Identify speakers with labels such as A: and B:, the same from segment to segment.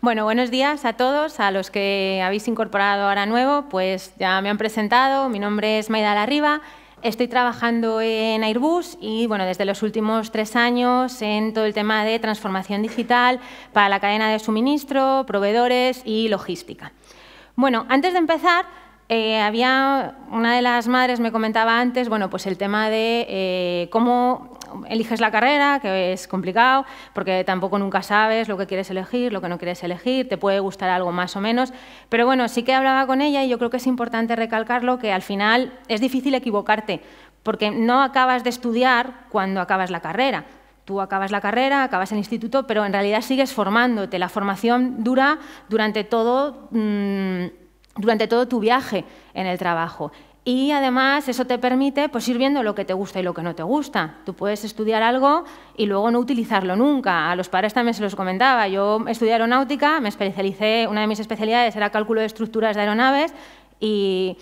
A: Bueno, buenos días a todos, a los que habéis incorporado ahora nuevo, pues ya me han presentado, mi nombre es Maida Larriba, estoy trabajando en Airbus y bueno, desde los últimos tres años en todo el tema de transformación digital para la cadena de suministro, proveedores y logística. Bueno, antes de empezar, eh, había una de las madres me comentaba antes, bueno, pues el tema de eh, cómo eliges la carrera, que es complicado, porque tampoco nunca sabes lo que quieres elegir, lo que no quieres elegir, te puede gustar algo más o menos. Pero bueno, sí que hablaba con ella y yo creo que es importante recalcarlo, que al final es difícil equivocarte, porque no acabas de estudiar cuando acabas la carrera. Tú acabas la carrera, acabas el instituto, pero en realidad sigues formándote. La formación dura durante todo... Mm, durante todo tu viaje en el trabajo. Y además eso te permite pues, ir viendo lo que te gusta y lo que no te gusta. Tú puedes estudiar algo y luego no utilizarlo nunca. A los padres también se los comentaba. Yo estudié aeronáutica, me especialicé, una de mis especialidades era cálculo de estructuras de aeronaves y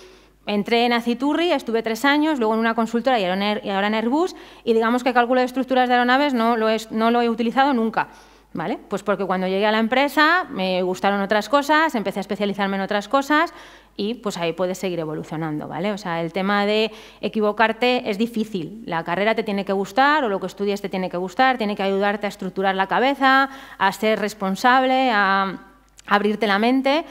A: entré en Aciturri, estuve tres años, luego en una consultora y ahora en Airbus y digamos que cálculo de estructuras de aeronaves no lo he, no lo he utilizado nunca. ¿Vale? Pues porque cuando llegué a la empresa me gustaron otras cosas, empecé a especializarme en otras cosas y pues ahí puedes seguir evolucionando, ¿vale? O sea, el tema de equivocarte es difícil. La carrera te tiene que gustar o lo que estudies te tiene que gustar, tiene que ayudarte a estructurar la cabeza, a ser responsable, a abrirte la mente,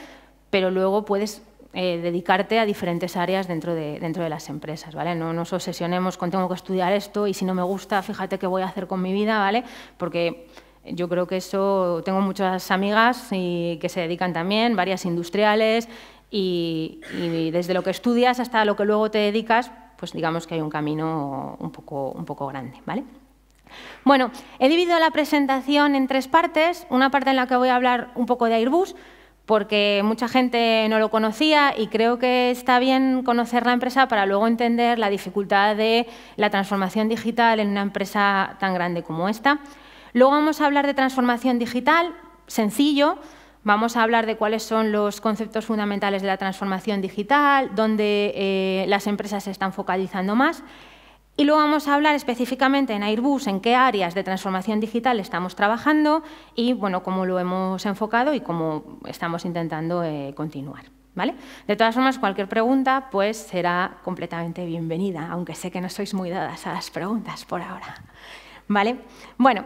A: pero luego puedes eh, dedicarte a diferentes áreas dentro de, dentro de las empresas, ¿vale? No nos obsesionemos con tengo que estudiar esto y si no me gusta, fíjate qué voy a hacer con mi vida, ¿vale? Porque yo creo que eso, tengo muchas amigas y que se dedican también, varias industriales, y, desde lo que estudias hasta lo que luego te dedicas, pues digamos que hay un camino un poco, grande, Bueno, he dividido la presentación en tres partes. Una parte en la que voy a hablar un poco de Airbus, porque mucha gente no lo conocía y creo que está bien conocer la empresa para luego entender la dificultad de la transformación digital en una empresa tan grande como esta. Luego vamos a hablar de transformación digital, sencillo, Vamos a hablar de cuáles son los conceptos fundamentales de la transformación digital, dónde eh, las empresas se están focalizando más. Y luego vamos a hablar específicamente en Airbus en qué áreas de transformación digital estamos trabajando y bueno, cómo lo hemos enfocado y cómo estamos intentando eh, continuar. ¿Vale? De todas formas, cualquier pregunta pues, será completamente bienvenida, aunque sé que no sois muy dadas a las preguntas por ahora. ¿Vale? Bueno,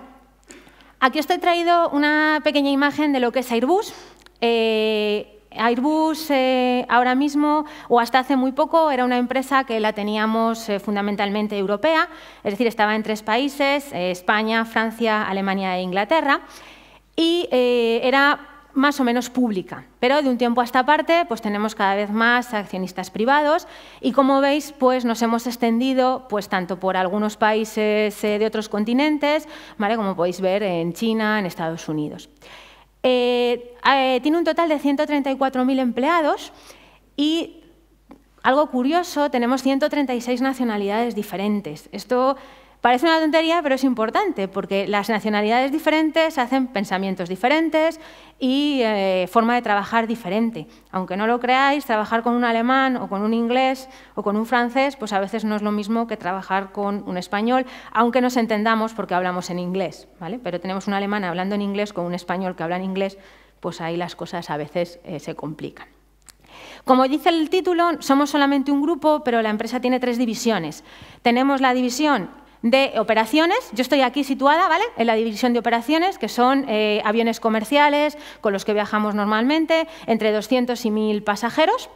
A: Aquí os he traído una pequeña imagen de lo que es Airbus. Eh, Airbus eh, ahora mismo, o hasta hace muy poco, era una empresa que la teníamos eh, fundamentalmente europea, es decir, estaba en tres países, España, Francia, Alemania e Inglaterra, y era más o menos pública, pero de un tiempo a esta parte pues tenemos cada vez más accionistas privados y como veis pues nos hemos extendido pues tanto por algunos países eh, de otros continentes, ¿vale? como podéis ver en China, en Estados Unidos. Eh, eh, tiene un total de 134.000 empleados y algo curioso, tenemos 136 nacionalidades diferentes. Esto Parece una tontería, pero es importante, porque las nacionalidades diferentes hacen pensamientos diferentes y eh, forma de trabajar diferente. Aunque no lo creáis, trabajar con un alemán o con un inglés o con un francés, pues a veces no es lo mismo que trabajar con un español, aunque nos entendamos porque hablamos en inglés, ¿vale? Pero tenemos un alemán hablando en inglés con un español que habla en inglés, pues ahí las cosas a veces eh, se complican. Como dice el título, somos solamente un grupo, pero la empresa tiene tres divisiones. Tenemos la división de operaciones. Yo estoy aquí situada, ¿vale? En la división de operaciones, que son eh, aviones comerciales con los que viajamos normalmente, entre 200 y 1.000 pasajeros,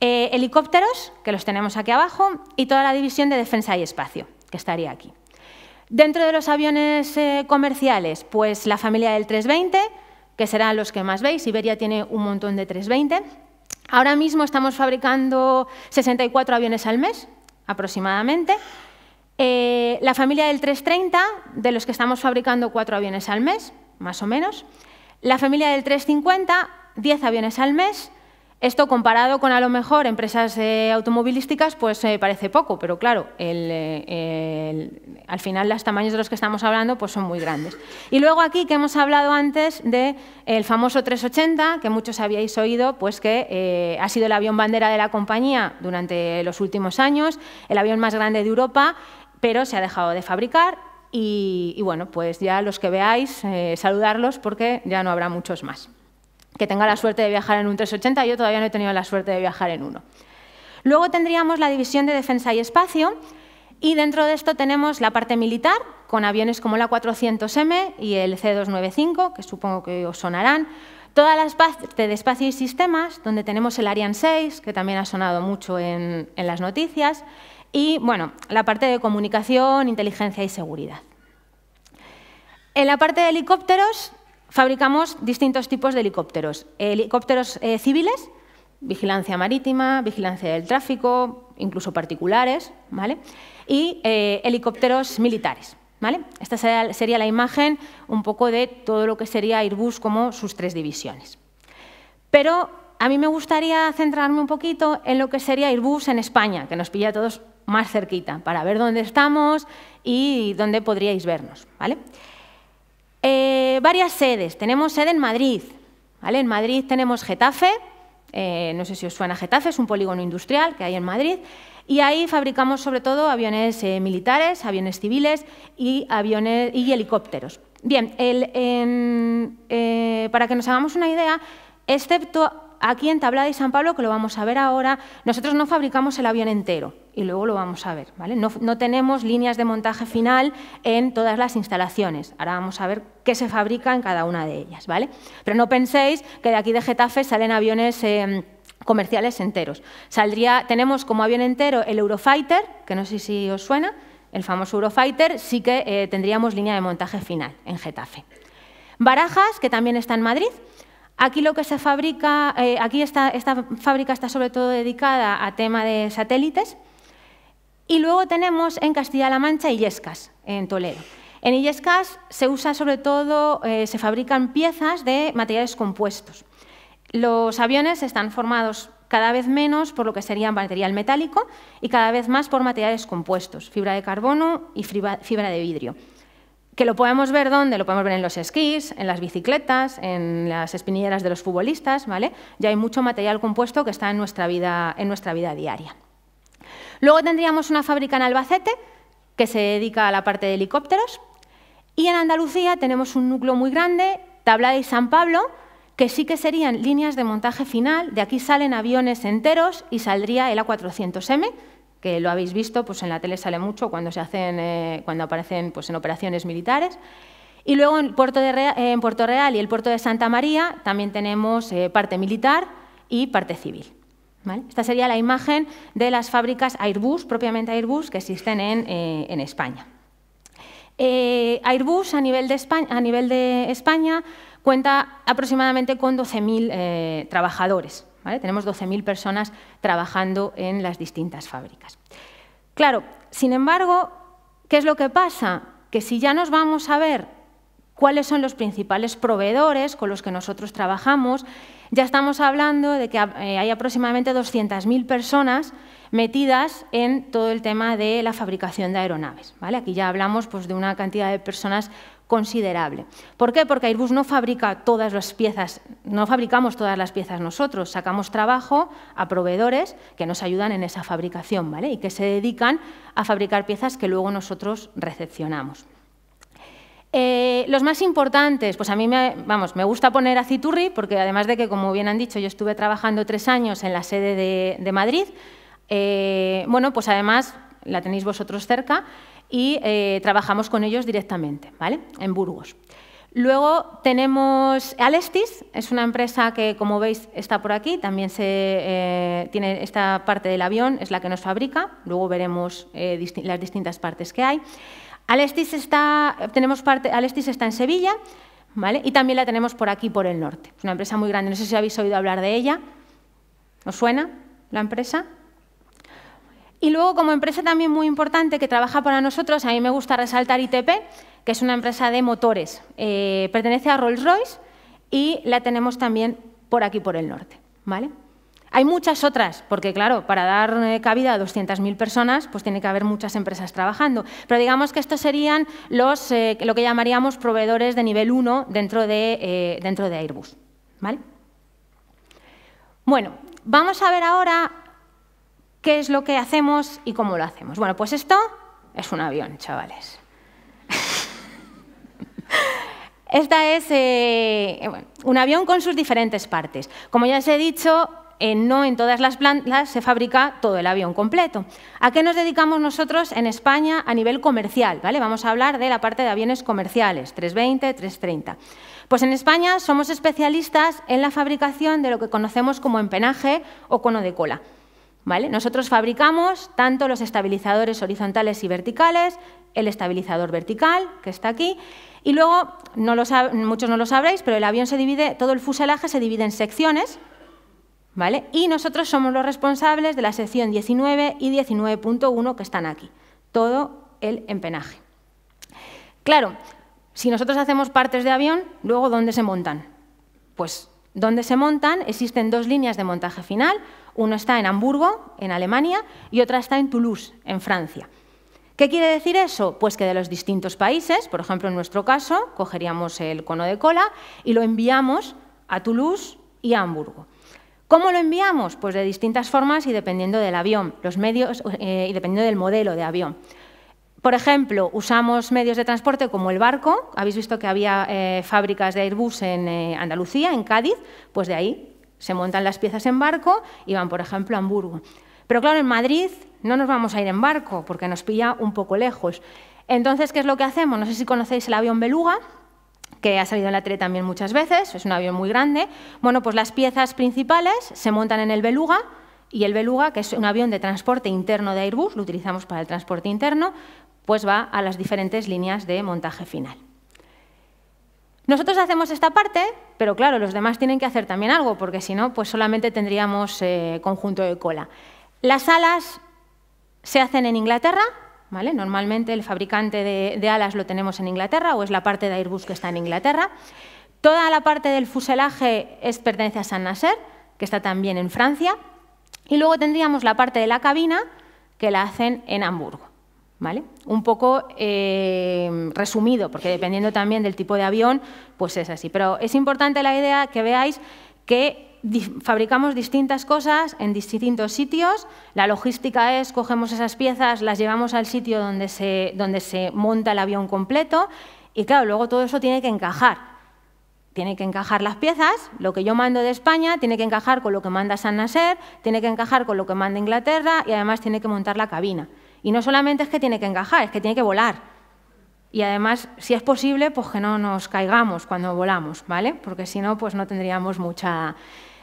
A: eh, helicópteros, que los tenemos aquí abajo, y toda la división de defensa y espacio, que estaría aquí. Dentro de los aviones eh, comerciales, pues la familia del 320, que serán los que más veis. Iberia tiene un montón de 320. Ahora mismo estamos fabricando 64 aviones al mes, aproximadamente. Eh, la familia del 330, de los que estamos fabricando cuatro aviones al mes, más o menos. La familia del 350, 10 aviones al mes. Esto comparado con a lo mejor empresas eh, automovilísticas, pues eh, parece poco, pero claro, al final los tamaños de los que estamos hablando pues son muy grandes. Y luego aquí que hemos hablado antes del famoso 380, que muchos habíais oído, pues que ha sido el avión bandera de la compañía durante los últimos años, el avión más grande de Europa, pero se ha dejado de fabricar y, bueno, pues ya los que veáis, eh, saludarlos porque ya no habrá muchos más. Que tenga la suerte de viajar en un 380, yo todavía no he tenido la suerte de viajar en uno. Luego tendríamos la división de defensa y espacio, y dentro de esto tenemos la parte militar, con aviones como la 400M y el C-295, que supongo que os sonarán. Toda la parte de espacio y sistemas, donde tenemos el Ariane 6, que también ha sonado mucho en las noticias y bueno, la parte de comunicación, inteligencia y seguridad. En la parte de helicópteros fabricamos distintos tipos de helicópteros. Helicópteros eh, civiles, vigilancia marítima, vigilancia del tráfico, incluso particulares, ¿vale? y eh, helicópteros militares. ¿vale? Esta sería, la imagen un poco de todo lo que sería Airbus como sus tres divisiones. Pero a mí me gustaría centrarme un poquito en lo que sería Airbus en España, que nos pilla a todos más cerquita, para ver dónde estamos y dónde podríais vernos. ¿vale? Eh, varias sedes. Tenemos sede en Madrid. ¿vale? En Madrid tenemos Getafe, eh, no sé si os suena Getafe, es un polígono industrial que hay en Madrid, y ahí fabricamos sobre todo aviones eh, militares, aviones civiles y, aviones, y helicópteros. Bien, para que nos hagamos una idea, excepto aquí en Tablada y San Pablo, que lo vamos a ver ahora, nosotros no fabricamos el avión entero, y luego lo vamos a ver. ¿vale? No, tenemos líneas de montaje final en todas las instalaciones. Ahora vamos a ver qué se fabrica en cada una de ellas. ¿vale? Pero no penséis que de aquí de Getafe salen aviones em, comerciales enteros. Saldría, tenemos como avión entero el Eurofighter, que no sé si os suena, el famoso Eurofighter, sí que eh, tendríamos línea de montaje final en Getafe. Barajas, que también está en Madrid. Aquí lo que se fabrica, eh, aquí está, esta fábrica está sobre todo dedicada a tema de satélites, y luego tenemos en Castilla-La Mancha Illescas, en Toledo. En Illescas se usa sobre todo, eh, se fabrican piezas de materiales compuestos. Los aviones están formados cada vez menos por lo que sería material metálico y cada vez más por materiales compuestos, fibra de carbono y fibra de vidrio. Que lo podemos ver dónde, lo podemos ver en los esquís, en las bicicletas, en las espinilleras de los futbolistas, ¿vale? Ya hay mucho material compuesto que está en nuestra vida diaria. Luego tendríamos una fábrica en Albacete que se dedica a la parte de helicópteros. Y en Andalucía tenemos un núcleo muy grande, Tablada y San Pablo, que sí que serían líneas de montaje final. De aquí salen aviones enteros y saldría el A400M, que lo habéis visto, pues en la tele sale mucho cuando, se hacen, eh, cuando aparecen pues, en operaciones militares. Y luego en Puerto, Real, y el puerto de Santa María también tenemos eh, parte militar y parte civil. Esta sería la imagen de las fábricas Airbus, propiamente Airbus, que existen en, eh, España. Eh, Airbus a nivel, de España, cuenta aproximadamente con 12.000 eh, trabajadores. Tenemos 12.000 personas trabajando en las distintas fábricas. Claro, sin embargo, ¿qué es lo que pasa? Que si ya nos vamos a ver cuáles son los principales proveedores con los que nosotros trabajamos, ya estamos hablando de que eh, hay aproximadamente 200.000 personas metidas en todo el tema de la fabricación de aeronaves. ¿vale? Aquí ya hablamos pues, de una cantidad de personas considerable. ¿Por qué? Porque Airbus no fabrica todas las piezas, no fabricamos todas las piezas nosotros, sacamos trabajo a proveedores que nos ayudan en esa fabricación ¿vale? y que se dedican a fabricar piezas que luego nosotros recepcionamos. Eh, los más importantes, pues a mí me, vamos, me gusta poner a Citurri, porque además de que, como bien han dicho, yo estuve trabajando tres años en la sede de, Madrid, eh, bueno, pues además la tenéis vosotros cerca y eh, trabajamos con ellos directamente, ¿vale? En Burgos. Luego tenemos Alestis, es una empresa que, como veis, está por aquí, también se, tiene esta parte del avión, es la que nos fabrica, luego veremos las distintas partes que hay. Alestis está, tenemos parte, está en Sevilla ¿vale? y también la tenemos por aquí, por el norte. Es una empresa muy grande, no sé si habéis oído hablar de ella. ¿Os suena la empresa? Y luego, como empresa también muy importante que trabaja para nosotros, a mí me gusta resaltar ITP, que es una empresa de motores. Eh, pertenece a Rolls-Royce y la tenemos también por aquí, por el norte. ¿vale? Hay muchas otras, porque claro, para dar eh, cabida a 200.000 personas, pues tiene que haber muchas empresas trabajando. Pero digamos que estos serían los, eh, lo que llamaríamos proveedores de nivel 1 dentro de, eh, dentro de Airbus. ¿Vale? Bueno, vamos a ver ahora qué es lo que hacemos y cómo lo hacemos. Bueno, pues esto es un avión, chavales. Esta es un avión con sus diferentes partes. Como ya os he dicho, no en todas las plantas se fabrica todo el avión completo. ¿A qué nos dedicamos nosotros en España a nivel comercial? ¿vale? Vamos a hablar de la parte de aviones comerciales, 320, 330. Pues en España somos especialistas en la fabricación de lo que conocemos como empenaje o cono de cola. ¿Vale? Nosotros fabricamos tanto los estabilizadores horizontales y verticales, el estabilizador vertical, que está aquí, y luego, muchos no lo sabréis, pero el avión se divide, todo el fuselaje se divide en secciones, y nosotros somos los responsables de la sección 19 y 19.1 que están aquí, todo el empenaje. Claro, si nosotros hacemos partes de avión, luego ¿dónde se montan? Pues donde se montan existen dos líneas de montaje final, uno está en Hamburgo, en Alemania, y otra está en Toulouse, en Francia. ¿Qué quiere decir eso? Pues que de los distintos países, por ejemplo en nuestro caso, cogeríamos el cono de cola y lo enviamos a Toulouse y a Hamburgo. ¿Cómo lo enviamos? Pues de distintas formas y dependiendo del avión, los medios eh, y dependiendo del modelo de avión. Por ejemplo, usamos medios de transporte como el barco. Habéis visto que había eh, fábricas de Airbus en eh, Andalucía, en Cádiz. Pues de ahí se montan las piezas en barco y van, por ejemplo, a Hamburgo. Pero claro, en Madrid no nos vamos a ir en barco porque nos pilla un poco lejos. Entonces, ¿qué es lo que hacemos? No sé si conocéis el avión Beluga que ha salido en la tele también muchas veces, es un avión muy grande. Bueno, pues las piezas principales se montan en el Beluga, y el Beluga, que es un avión de transporte interno de Airbus, lo utilizamos para el transporte interno, pues va a las diferentes líneas de montaje final. Nosotros hacemos esta parte, pero claro, los demás tienen que hacer también algo, porque si no, pues solamente tendríamos eh, conjunto de cola. Las alas se hacen en Inglaterra, Normalmente el fabricante de, alas lo tenemos en Inglaterra o es la parte de Airbus que está en Inglaterra. Toda la parte del fuselaje pertenece a San Nasser, que está también en Francia. Y luego tendríamos la parte de la cabina, que la hacen en Hamburgo. ¿Vale? Un poco eh, resumido, porque dependiendo también del tipo de avión, pues es así. Pero es importante la idea que veáis que fabricamos distintas cosas en distintos sitios. La logística es, cogemos esas piezas, las llevamos al sitio donde se, donde se monta el avión completo y claro, luego todo eso tiene que encajar. Tiene que encajar las piezas, lo que yo mando de España tiene que encajar con lo que manda San Nasser, tiene que encajar con lo que manda Inglaterra y además tiene que montar la cabina. Y no solamente es que tiene que encajar, es que tiene que volar. Y además, si es posible, pues que no nos caigamos cuando volamos, ¿vale? Porque si no, pues no tendríamos mucha,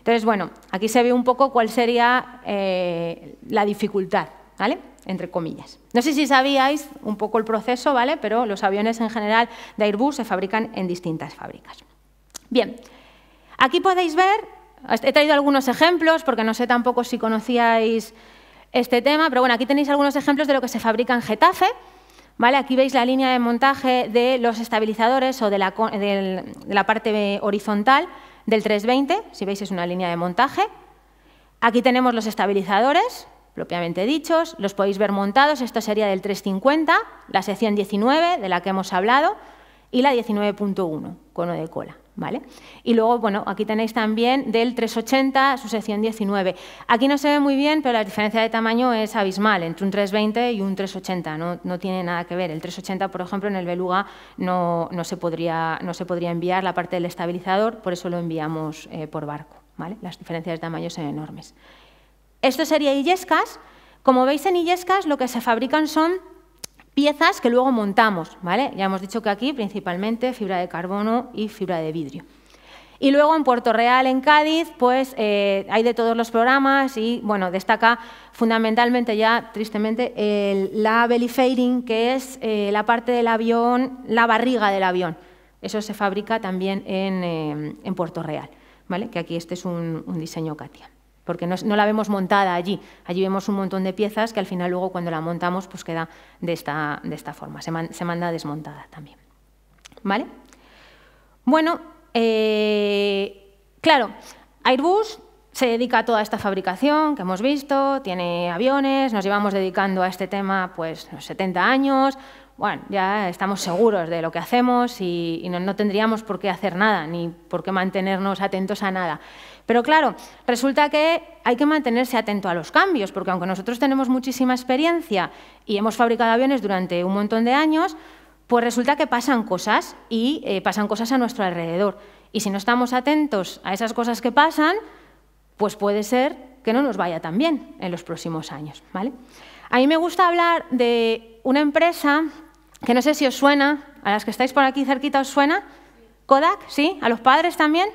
A: entonces, bueno, aquí se ve un poco cuál sería eh, la dificultad, ¿vale? entre comillas. No sé si sabíais un poco el proceso, ¿vale? Pero los aviones en general de Airbus se fabrican en distintas fábricas. Bien, aquí podéis ver, he traído algunos ejemplos porque no sé tampoco si conocíais este tema, pero bueno, aquí tenéis algunos ejemplos de lo que se fabrica en Getafe. ¿Vale? Aquí veis la línea de montaje de los estabilizadores o de la parte horizontal del 320, si veis es una línea de montaje. Aquí tenemos los estabilizadores, propiamente dichos, los podéis ver montados, esto sería del 350, la sección 19 de la que hemos hablado, y la 19.1, cono de cola. ¿Vale? Y luego, bueno, aquí tenéis también del 380 a su sección 19. Aquí no se ve muy bien, pero la diferencia de tamaño es abismal, entre un 320 y un 380, no, no tiene nada que ver. El 380, por ejemplo, en el Beluga no, se, podría, no se podría enviar la parte del estabilizador, por eso lo enviamos eh, por barco, ¿vale? Las diferencias de tamaño son enormes. Esto sería Illescas. Como veis en Illescas, lo que se fabrican son piezas que luego montamos, ¿vale? Ya hemos dicho que aquí principalmente fibra de carbono y fibra de vidrio. Y luego en Puerto Real, en Cádiz, pues eh, hay de todos los programas y bueno, destaca fundamentalmente ya, tristemente, la belly fairing, que es eh, la parte del avión, la barriga del avión. Eso se fabrica también en, eh, Puerto Real, ¿vale? Que aquí este es un, un diseño Katia porque no, la vemos montada allí. Allí vemos un montón de piezas que al final luego cuando la montamos pues queda de esta, de esta forma, se, manda desmontada también. ¿Vale? Bueno, eh, claro, Airbus se dedica a toda esta fabricación que hemos visto, tiene aviones, nos llevamos dedicando a este tema pues unos 70 años, bueno, ya estamos seguros de lo que hacemos y, no, tendríamos por qué hacer nada, ni por qué mantenernos atentos a nada. Pero claro, resulta que hay que mantenerse atento a los cambios, porque aunque nosotros tenemos muchísima experiencia y hemos fabricado aviones durante un montón de años, pues resulta que pasan cosas y eh, pasan cosas a nuestro alrededor. Y si no estamos atentos a esas cosas que pasan, pues puede ser que no nos vaya tan bien en los próximos años. ¿vale? A mí me gusta hablar de una empresa que no sé si os suena, a las que estáis por aquí cerquita os suena, Kodak, ¿sí? ¿A los padres también?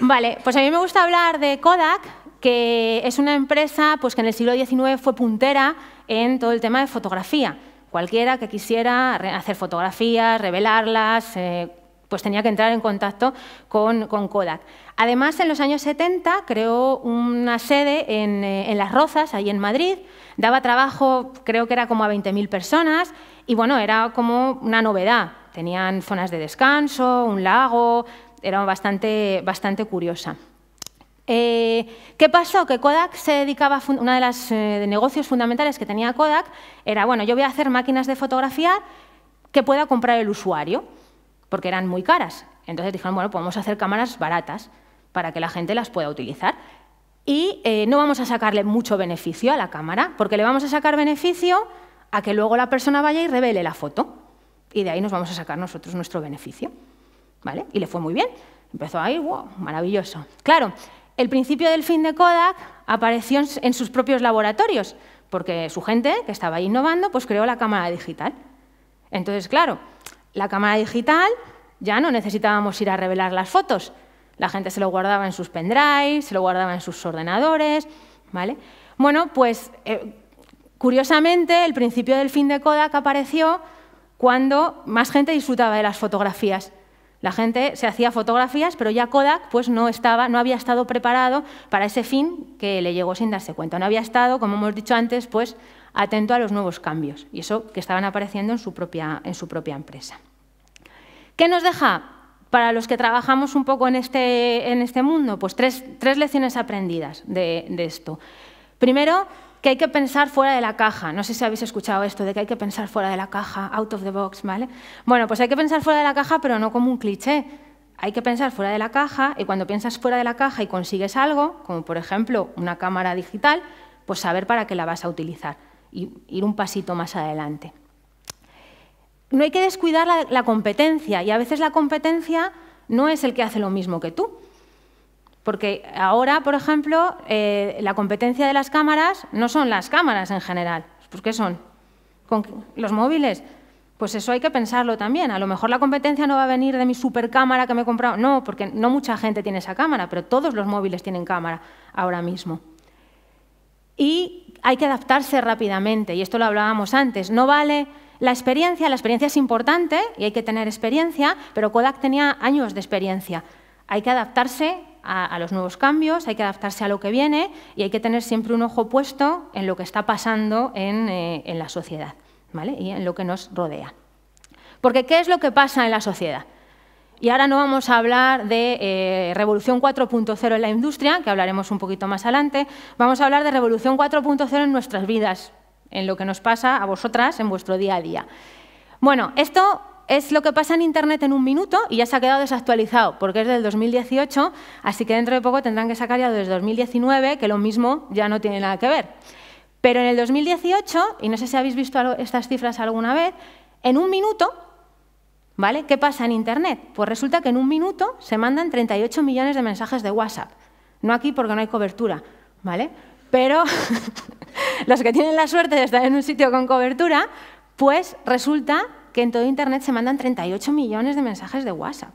A: Vale, pues a mí me gusta hablar de Kodak, que es una empresa pues, que en el siglo XIX fue puntera en todo el tema de fotografía. Cualquiera que quisiera hacer fotografías, revelarlas, eh, pues tenía que entrar en contacto con, Kodak. Además, en los años 70 creó una sede en, eh, en Las Rozas, ahí en Madrid. Daba trabajo, creo que era como a 20.000 personas, y bueno, era como una novedad. Tenían zonas de descanso, un lago, era bastante, bastante curiosa. Eh, ¿Qué pasó? Que Kodak se dedicaba, uno de los eh, negocios fundamentales que tenía Kodak era, bueno, yo voy a hacer máquinas de fotografía que pueda comprar el usuario, porque eran muy caras. Entonces dijeron, bueno, podemos pues hacer cámaras baratas para que la gente las pueda utilizar. Y eh, no vamos a sacarle mucho beneficio a la cámara, porque le vamos a sacar beneficio a que luego la persona vaya y revele la foto. Y de ahí nos vamos a sacar nosotros nuestro beneficio. Y le fue muy bien. Empezó ahí, wow, maravilloso. Claro, el principio del fin de Kodak apareció en sus propios laboratorios, porque su gente, que estaba innovando, pues creó la cámara digital. Entonces, claro, la cámara digital ya no necesitábamos ir a revelar las fotos. La gente se lo guardaba en sus pendrives, se lo guardaba en sus ordenadores, ¿vale? Bueno, pues eh, curiosamente el principio del fin de Kodak apareció cuando más gente disfrutaba de las fotografías. La gente se hacía fotografías, pero ya Kodak pues, no, estaba, no había estado preparado para ese fin que le llegó sin darse cuenta. No había estado, como hemos dicho antes, pues, atento a los nuevos cambios y eso que estaban apareciendo en su propia, en su propia empresa. ¿Qué nos deja para los que trabajamos un poco en este, en este mundo? Pues tres, lecciones aprendidas de, de esto. Primero, que hay que pensar fuera de la caja. No sé si habéis escuchado esto de que hay que pensar fuera de la caja, out of the box, ¿vale? Bueno, pues hay que pensar fuera de la caja, pero no como un cliché. Hay que pensar fuera de la caja y cuando piensas fuera de la caja y consigues algo, como por ejemplo una cámara digital, pues saber para qué la vas a utilizar y ir un pasito más adelante. No hay que descuidar la competencia y a veces la competencia no es el que hace lo mismo que tú, porque ahora, por ejemplo, eh, la competencia de las cámaras no son las cámaras en general. Pues, ¿Qué son? ¿Los móviles? Pues eso hay que pensarlo también. A lo mejor la competencia no va a venir de mi supercámara que me he comprado. No, porque no mucha gente tiene esa cámara, pero todos los móviles tienen cámara ahora mismo. Y hay que adaptarse rápidamente, y esto lo hablábamos antes. No vale la experiencia, la experiencia es importante y hay que tener experiencia, pero Kodak tenía años de experiencia. Hay que adaptarse a, los nuevos cambios, hay que adaptarse a lo que viene y hay que tener siempre un ojo puesto en lo que está pasando en, eh, la sociedad y en lo que nos rodea. Porque ¿qué es lo que pasa en la sociedad? Y ahora no vamos a hablar de eh, revolución 4.0 en la industria, que hablaremos un poquito más adelante, vamos a hablar de revolución 4.0 en nuestras vidas, en lo que nos pasa a vosotras en vuestro día a día. Bueno, esto es lo que pasa en Internet en un minuto y ya se ha quedado desactualizado, porque es del 2018, así que dentro de poco tendrán que sacar ya desde 2019, que lo mismo ya no tiene nada que ver. Pero en el 2018, y no sé si habéis visto estas cifras alguna vez, en un minuto, ¿vale? ¿Qué pasa en Internet? Pues resulta que en un minuto se mandan 38 millones de mensajes de WhatsApp. No aquí porque no hay cobertura, ¿vale? Pero los que tienen la suerte de estar en un sitio con cobertura, pues resulta que en todo Internet se mandan 38 millones de mensajes de WhatsApp,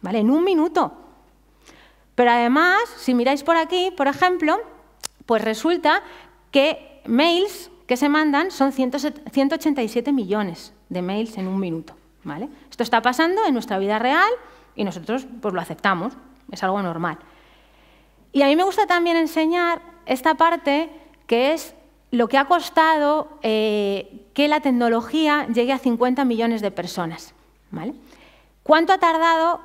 A: ¿vale? En un minuto. Pero además, si miráis por aquí, por ejemplo, pues resulta que mails que se mandan son 187 millones de mails en un minuto, ¿vale? Esto está pasando en nuestra vida real y nosotros pues lo aceptamos, es algo normal. Y a mí me gusta también enseñar esta parte que es lo que ha costado eh, que la tecnología llegue a 50 millones de personas. ¿Cuánto ha tardado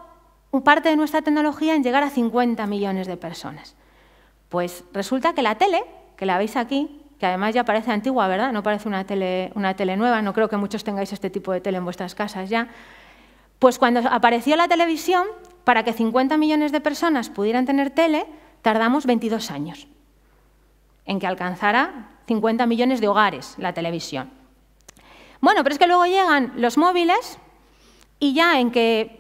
A: parte de nuestra tecnología en llegar a 50 millones de personas? Pues resulta que la tele, que la veis aquí, que además ya parece antigua, ¿verdad? No parece una una tele nueva, no creo que muchos tengáis este tipo de tele en vuestras casas ya. Pues cuando apareció la televisión, para que 50 millones de personas pudieran tener tele, tardamos 22 años en que alcanzara 50 millones de hogares la televisión. Bueno, pero es que luego llegan los móviles y ya en que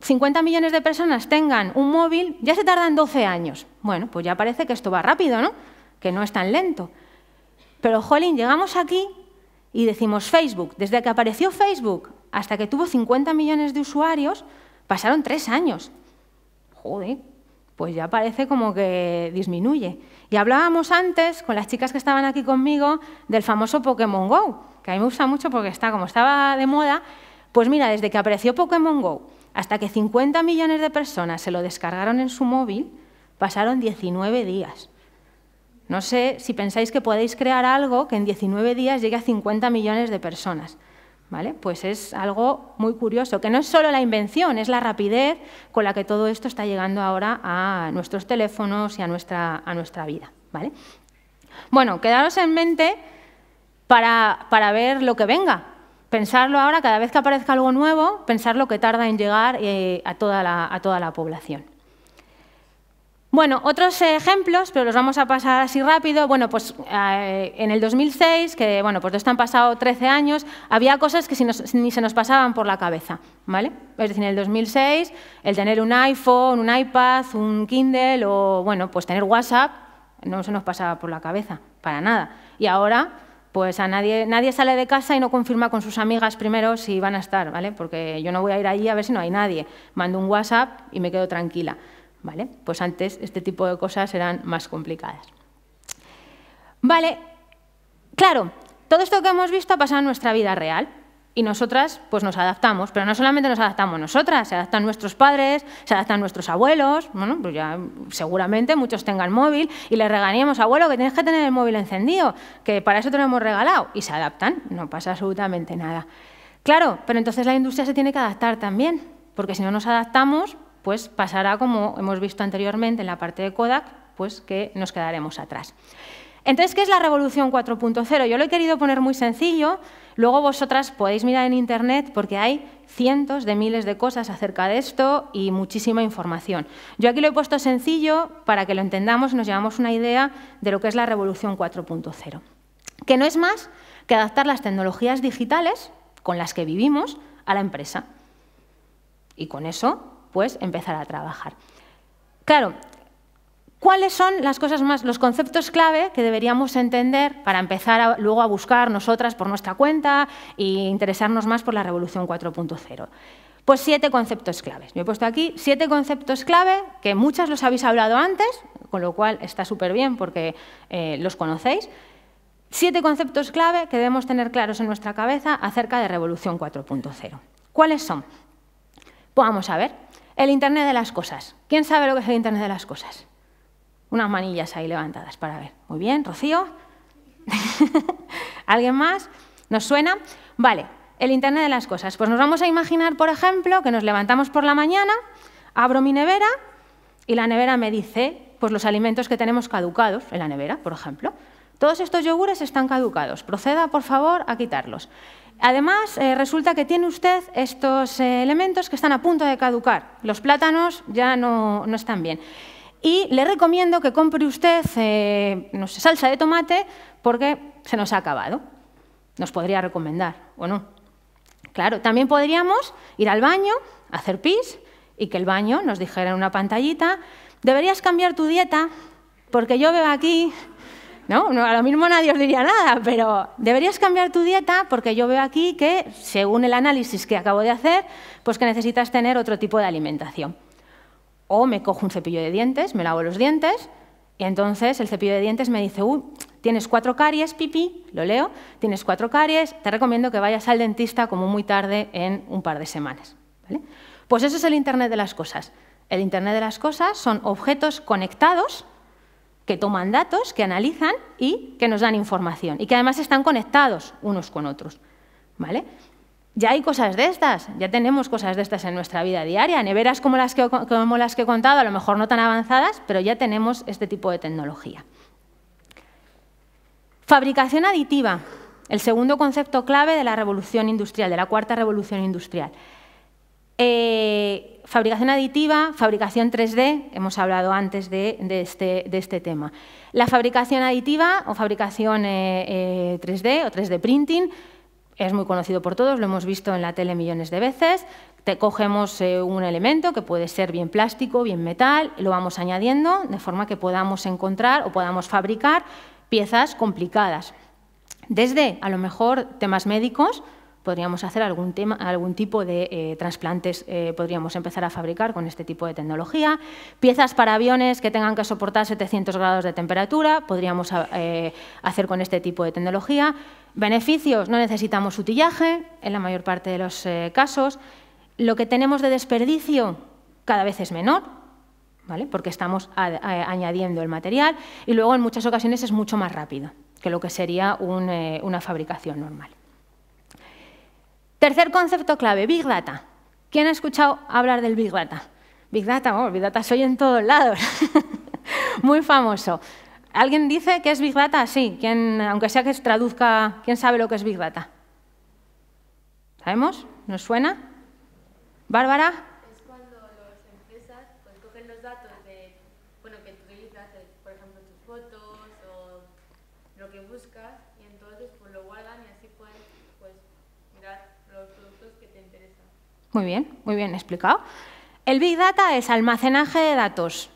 A: 50 millones de personas tengan un móvil, ya se tardan 12 años. Bueno, pues ya parece que esto va rápido, ¿no? Que no es tan lento. Pero, jolín, llegamos aquí y decimos Facebook. Desde que apareció Facebook hasta que tuvo 50 millones de usuarios, pasaron tres años. Joder, pues ya parece como que disminuye. Y hablábamos antes con las chicas que estaban aquí conmigo del famoso Pokémon Go, que a mí me gusta mucho porque está como estaba de moda. Pues mira, desde que apareció Pokémon Go hasta que 50 millones de personas se lo descargaron en su móvil, pasaron 19 días. No sé si pensáis que podéis crear algo que en 19 días llegue a 50 millones de personas. ¿Vale? Pues es algo muy curioso, que no es solo la invención, es la rapidez con la que todo esto está llegando ahora a nuestros teléfonos y a nuestra, a nuestra vida. ¿vale? Bueno, quedaros en mente para, ver lo que venga. Pensarlo ahora, cada vez que aparezca algo nuevo, pensar lo que tarda en llegar eh, a, a toda la población. Bueno, otros ejemplos, pero los vamos a pasar así rápido. Bueno, pues eh, en el 2006, que bueno, pues esto han pasado 13 años, había cosas que ni se nos pasaban por la cabeza, ¿vale? Es decir, en el 2006, el tener un iPhone, un iPad, un Kindle o, bueno, pues tener WhatsApp, no se nos pasaba por la cabeza, para nada. Y ahora, pues a nadie, nadie sale de casa y no confirma con sus amigas primero si van a estar, ¿vale? Porque yo no voy a ir allí a ver si no hay nadie. Mando un WhatsApp y me quedo tranquila. ¿vale? Pues antes este tipo de cosas eran más complicadas. Vale, claro, todo esto que hemos visto ha pasado en nuestra vida real y nosotras pues nos adaptamos, pero no solamente nos adaptamos nosotras, se adaptan nuestros padres, se adaptan nuestros abuelos, bueno, pues ya seguramente muchos tengan móvil y les regañemos, abuelo, que tienes que tener el móvil encendido, que para eso te lo hemos regalado, y se adaptan, no pasa absolutamente nada. Claro, pero entonces la industria se tiene que adaptar también, porque si no nos adaptamos, pues pasará como hemos visto anteriormente en la parte de Kodak, pues que nos quedaremos atrás. Entonces, ¿qué es la revolución 4.0? Yo lo he querido poner muy sencillo, luego vosotras podéis mirar en Internet porque hay cientos de miles de cosas acerca de esto y muchísima información. Yo aquí lo he puesto sencillo para que lo entendamos y nos llevamos una idea de lo que es la revolución 4.0, que no es más que adaptar las tecnologías digitales con las que vivimos a la empresa. Y con eso pues empezar a trabajar. Claro, ¿Cuáles son las cosas más, los conceptos clave que deberíamos entender para empezar luego a buscar nosotras por nuestra cuenta e interesarnos más por la Revolución 4.0? Pues siete conceptos claves. Me he puesto aquí siete conceptos clave que muchas los habéis hablado antes, con lo cual está súper bien porque eh, los conocéis. Siete conceptos clave que debemos tener claros en nuestra cabeza acerca de Revolución 4.0. ¿Cuáles son? Pues vamos a ver. El Internet de las cosas. ¿Quién sabe lo que es el Internet de las cosas? Unas manillas ahí levantadas para ver. Muy bien, Rocío. ¿Alguien más? ¿Nos suena? Vale, el Internet de las cosas. Pues nos vamos a imaginar, por ejemplo, que nos levantamos por la mañana, abro mi nevera y la nevera me dice pues, los alimentos que tenemos caducados en la nevera, por ejemplo. Todos estos yogures están caducados. Proceda, por favor, a quitarlos. Además, eh, resulta que tiene usted estos eh, elementos que están a punto de caducar. Los plátanos ya no, están bien. Y le recomiendo que compre usted eh, no sé, salsa de tomate porque se nos ha acabado. Nos podría recomendar, ¿o no? Claro, también podríamos ir al baño, hacer pis y que el baño nos dijera en una pantallita, deberías cambiar tu dieta porque yo veo aquí ¿no? lo mismo nadie os diría nada, pero deberías cambiar tu dieta porque yo veo aquí que, según el análisis que acabo de hacer, pues que necesitas tener otro tipo de alimentación. O me cojo un cepillo de dientes, me lavo los dientes, y entonces el cepillo de dientes me dice, uy, tienes cuatro caries, pipí, lo leo, tienes cuatro caries, te recomiendo que vayas al dentista como muy tarde en un par de semanas. Pues eso es el Internet de las cosas. El Internet de las cosas son objetos conectados que toman datos, que analizan y que nos dan información y que además están conectados unos con otros. ¿Vale? Ya hay cosas de estas, ya tenemos cosas de estas en nuestra vida diaria, neveras como las, que, como las que he contado, a lo mejor no tan avanzadas, pero ya tenemos este tipo de tecnología. Fabricación aditiva, el segundo concepto clave de la revolución industrial, de la cuarta revolución industrial. Eh, fabricación aditiva, fabricación 3D, hemos hablado antes este, de, este, tema. La fabricación aditiva o fabricación 3D eh, eh, o 3D printing es muy conocido por todos, lo hemos visto en la tele millones de veces. Te cogemos un elemento que puede ser bien plástico, bien metal, lo vamos añadiendo de forma que podamos encontrar o podamos fabricar piezas complicadas. Desde, a lo mejor, temas médicos, podríamos hacer algún, tema, algún tipo de eh, trasplantes, eh, podríamos empezar a fabricar con este tipo de tecnología. Piezas para aviones que tengan que soportar 700 grados de temperatura, podríamos eh, hacer con este tipo de tecnología. Beneficios, no necesitamos sutillaje en la mayor parte de los casos. Lo que tenemos de desperdicio cada vez es menor, ¿vale? porque estamos añadiendo el material y luego en muchas ocasiones es mucho más rápido que lo que sería una fabricación normal. Tercer concepto clave, Big Data. ¿Quién ha escuchado hablar del Big Data? Big Data, oh, Big Data soy en todos lados. Muy famoso. ¿Alguien dice que es Big Data? Sí, Quien, aunque sea que traduzca, ¿quién sabe lo que es Big Data? ¿Sabemos? ¿Nos suena? ¿Bárbara? Muy bien, muy bien explicado. El Big Data es almacenaje de datos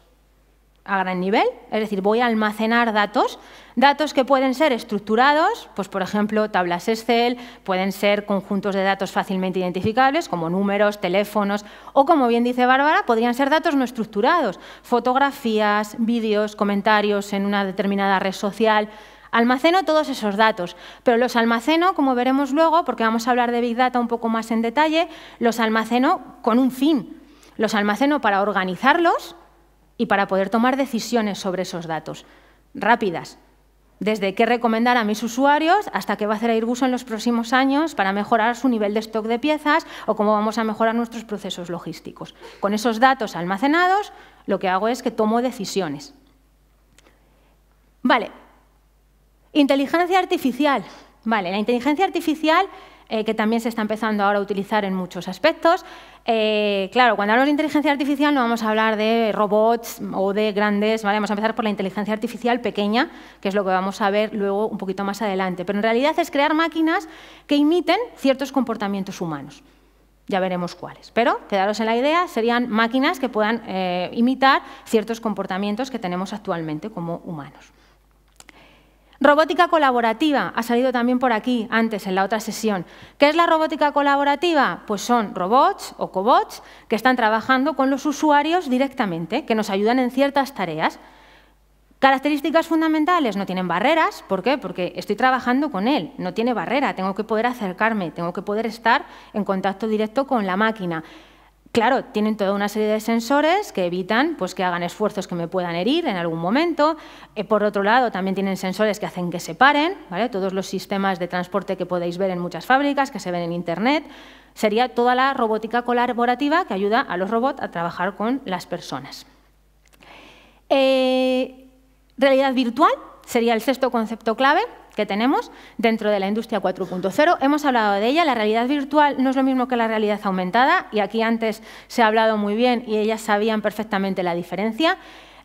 A: a gran nivel, es decir, voy a almacenar datos, datos que pueden ser estructurados, pues por ejemplo tablas Excel, pueden ser conjuntos de datos fácilmente identificables, como números, teléfonos, o como bien dice Bárbara, podrían ser datos no estructurados, fotografías, vídeos, comentarios en una determinada red social, Almaceno todos esos datos, pero los almaceno, como veremos luego, porque vamos a hablar de Big Data un poco más en detalle, los almaceno con un fin. Los almaceno para organizarlos y para poder tomar decisiones sobre esos datos, rápidas, desde qué recomendar a mis usuarios hasta qué va a hacer Airbus en los próximos años para mejorar su nivel de stock de piezas o cómo vamos a mejorar nuestros procesos logísticos. Con esos datos almacenados, lo que hago es que tomo decisiones. Vale, Inteligencia artificial. Vale, la inteligencia artificial, eh, que también se está empezando ahora a utilizar en muchos aspectos. Eh, claro, cuando hablamos de inteligencia artificial no vamos a hablar de robots o de grandes, vamos a empezar por la inteligencia artificial pequeña, que es lo que vamos a ver luego un poquito más adelante. Pero en realidad es crear máquinas que imiten ciertos comportamientos humanos. Ya veremos cuáles. Pero, quedaros en la idea, serían máquinas que puedan eh, imitar ciertos comportamientos que tenemos actualmente como humanos. Robótica colaborativa, ha salido también por aquí antes en la otra sesión. ¿Qué es la robótica colaborativa? Pues son robots o cobots que están trabajando con los usuarios directamente, que nos ayudan en ciertas tareas. Características fundamentales, no tienen barreras, ¿por qué? Porque estoy trabajando con él, no tiene barrera, tengo que poder acercarme, tengo que poder estar en contacto directo con la máquina. Claro, tienen toda una serie de sensores que evitan pues, que hagan esfuerzos que me puedan herir en algún momento. Eh, por otro lado, también tienen sensores que hacen que se paren, todos los sistemas de transporte que podéis ver en muchas fábricas, que se ven en Internet. Sería toda la robótica colaborativa que ayuda a los robots a trabajar con las personas. Eh, realidad virtual sería el sexto concepto clave que tenemos dentro de la industria 4.0. Hemos hablado de ella, la realidad virtual no es lo mismo que la realidad aumentada y aquí antes se ha hablado muy bien y ellas sabían perfectamente la diferencia.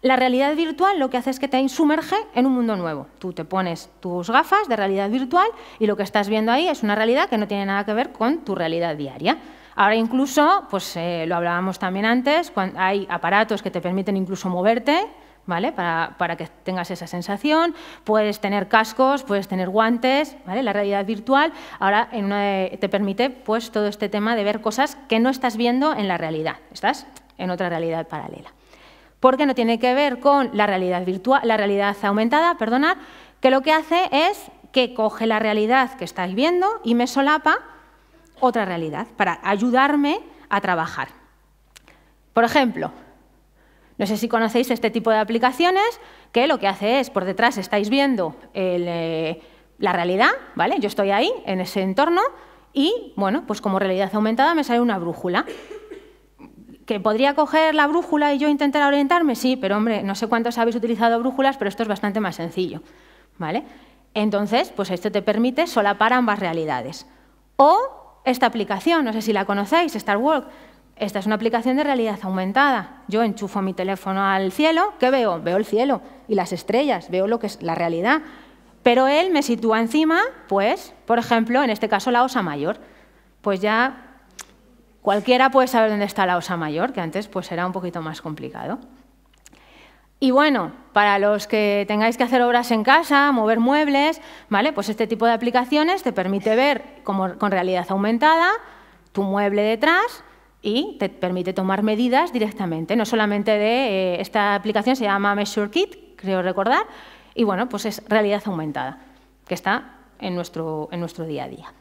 A: La realidad virtual lo que hace es que te sumerge en un mundo nuevo. Tú te pones tus gafas de realidad virtual y lo que estás viendo ahí es una realidad que no tiene nada que ver con tu realidad diaria. Ahora incluso, pues eh, lo hablábamos también antes, hay aparatos que te permiten incluso moverte, ¿vale? Para, que tengas esa sensación. Puedes tener cascos, puedes tener guantes, ¿vale? La realidad virtual ahora te permite pues, todo este tema de ver cosas que no estás viendo en la realidad, estás en otra realidad paralela. Porque no tiene que ver con la realidad, virtual, la realidad aumentada, perdonad, que lo que hace es que coge la realidad que estáis viendo y me solapa otra realidad para ayudarme a trabajar. Por ejemplo, no sé si conocéis este tipo de aplicaciones que lo que hace es, por detrás estáis viendo eh, la realidad, ¿vale? Yo estoy ahí, en ese entorno, y bueno, pues como realidad aumentada me sale una brújula. ¿Que podría coger la brújula y yo intentar orientarme? Sí, pero hombre, no sé cuántos habéis utilizado brújulas, pero esto es bastante más sencillo, ¿vale? Entonces, pues esto te permite solapar ambas realidades. O esta aplicación, no sé si la conocéis, Star esta es una aplicación de realidad aumentada. Yo enchufo mi teléfono al cielo, ¿qué veo? Veo el cielo y las estrellas, veo lo que es la realidad. Pero él me sitúa encima, pues, por ejemplo, en este caso la osa mayor. Pues ya Cualquiera puede saber dónde está la osa mayor, que antes pues era un poquito más complicado. Y bueno, para los que tengáis que hacer obras en casa, mover muebles, ¿vale? Pues este tipo de aplicaciones te permite ver como, con realidad aumentada tu mueble detrás y te permite tomar medidas directamente, no solamente de eh, esta aplicación se llama MeasureKit, creo recordar, y bueno, pues es realidad aumentada, que está en nuestro, en nuestro día a día.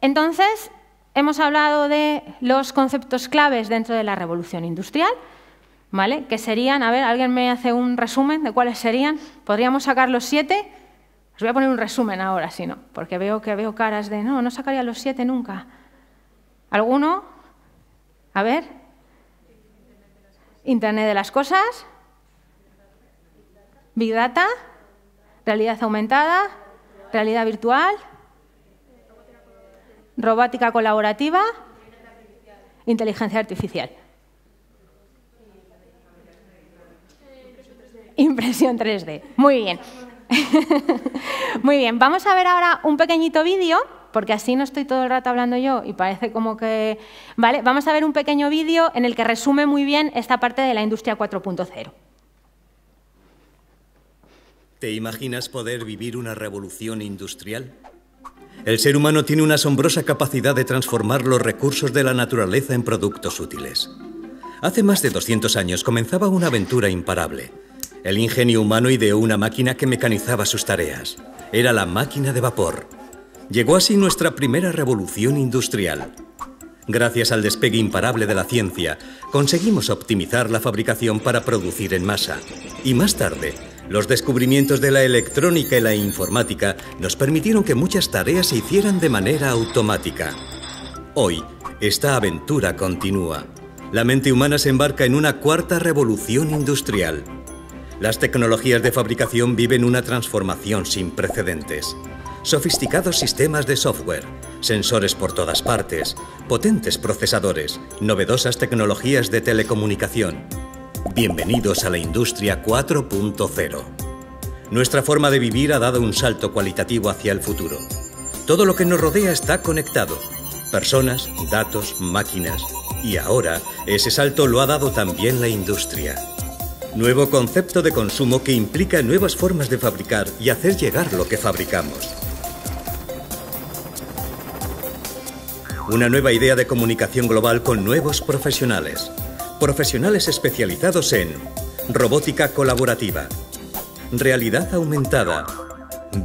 A: Entonces, hemos hablado de los conceptos claves dentro de la revolución industrial, ¿vale? Que serían, a ver, alguien me hace un resumen de cuáles serían. Podríamos sacar los siete. Os voy a poner un resumen ahora, si no, porque veo que veo caras de no, no sacaría los siete nunca. ¿Alguno? A ver. Internet de las cosas. Big Data. Realidad aumentada. Realidad virtual. Robótica colaborativa. Inteligencia artificial. Impresión 3D. Muy bien. Muy bien, vamos a ver ahora un pequeñito vídeo porque así no estoy todo el rato hablando yo y parece como que... Vale, vamos a ver un pequeño vídeo en el que resume muy bien esta parte de la industria 4.0.
B: ¿Te imaginas poder vivir una revolución industrial? El ser humano tiene una asombrosa capacidad de transformar los recursos de la naturaleza en productos útiles. Hace más de 200 años comenzaba una aventura imparable. El ingenio humano ideó una máquina que mecanizaba sus tareas. Era la máquina de vapor. Llegó así nuestra primera revolución industrial. Gracias al despegue imparable de la ciencia, conseguimos optimizar la fabricación para producir en masa. Y más tarde, los descubrimientos de la electrónica y la informática nos permitieron que muchas tareas se hicieran de manera automática. Hoy, esta aventura continúa. La mente humana se embarca en una cuarta revolución industrial. Las tecnologías de fabricación viven una transformación sin precedentes sofisticados sistemas de software, sensores por todas partes, potentes procesadores, novedosas tecnologías de telecomunicación. Bienvenidos a la industria 4.0. Nuestra forma de vivir ha dado un salto cualitativo hacia el futuro. Todo lo que nos rodea está conectado. Personas, datos, máquinas. Y ahora, ese salto lo ha dado también la industria. Nuevo concepto de consumo que implica nuevas formas de fabricar y hacer llegar lo que fabricamos. Una nueva idea de comunicación global con nuevos profesionales. Profesionales especializados en robótica colaborativa, realidad aumentada,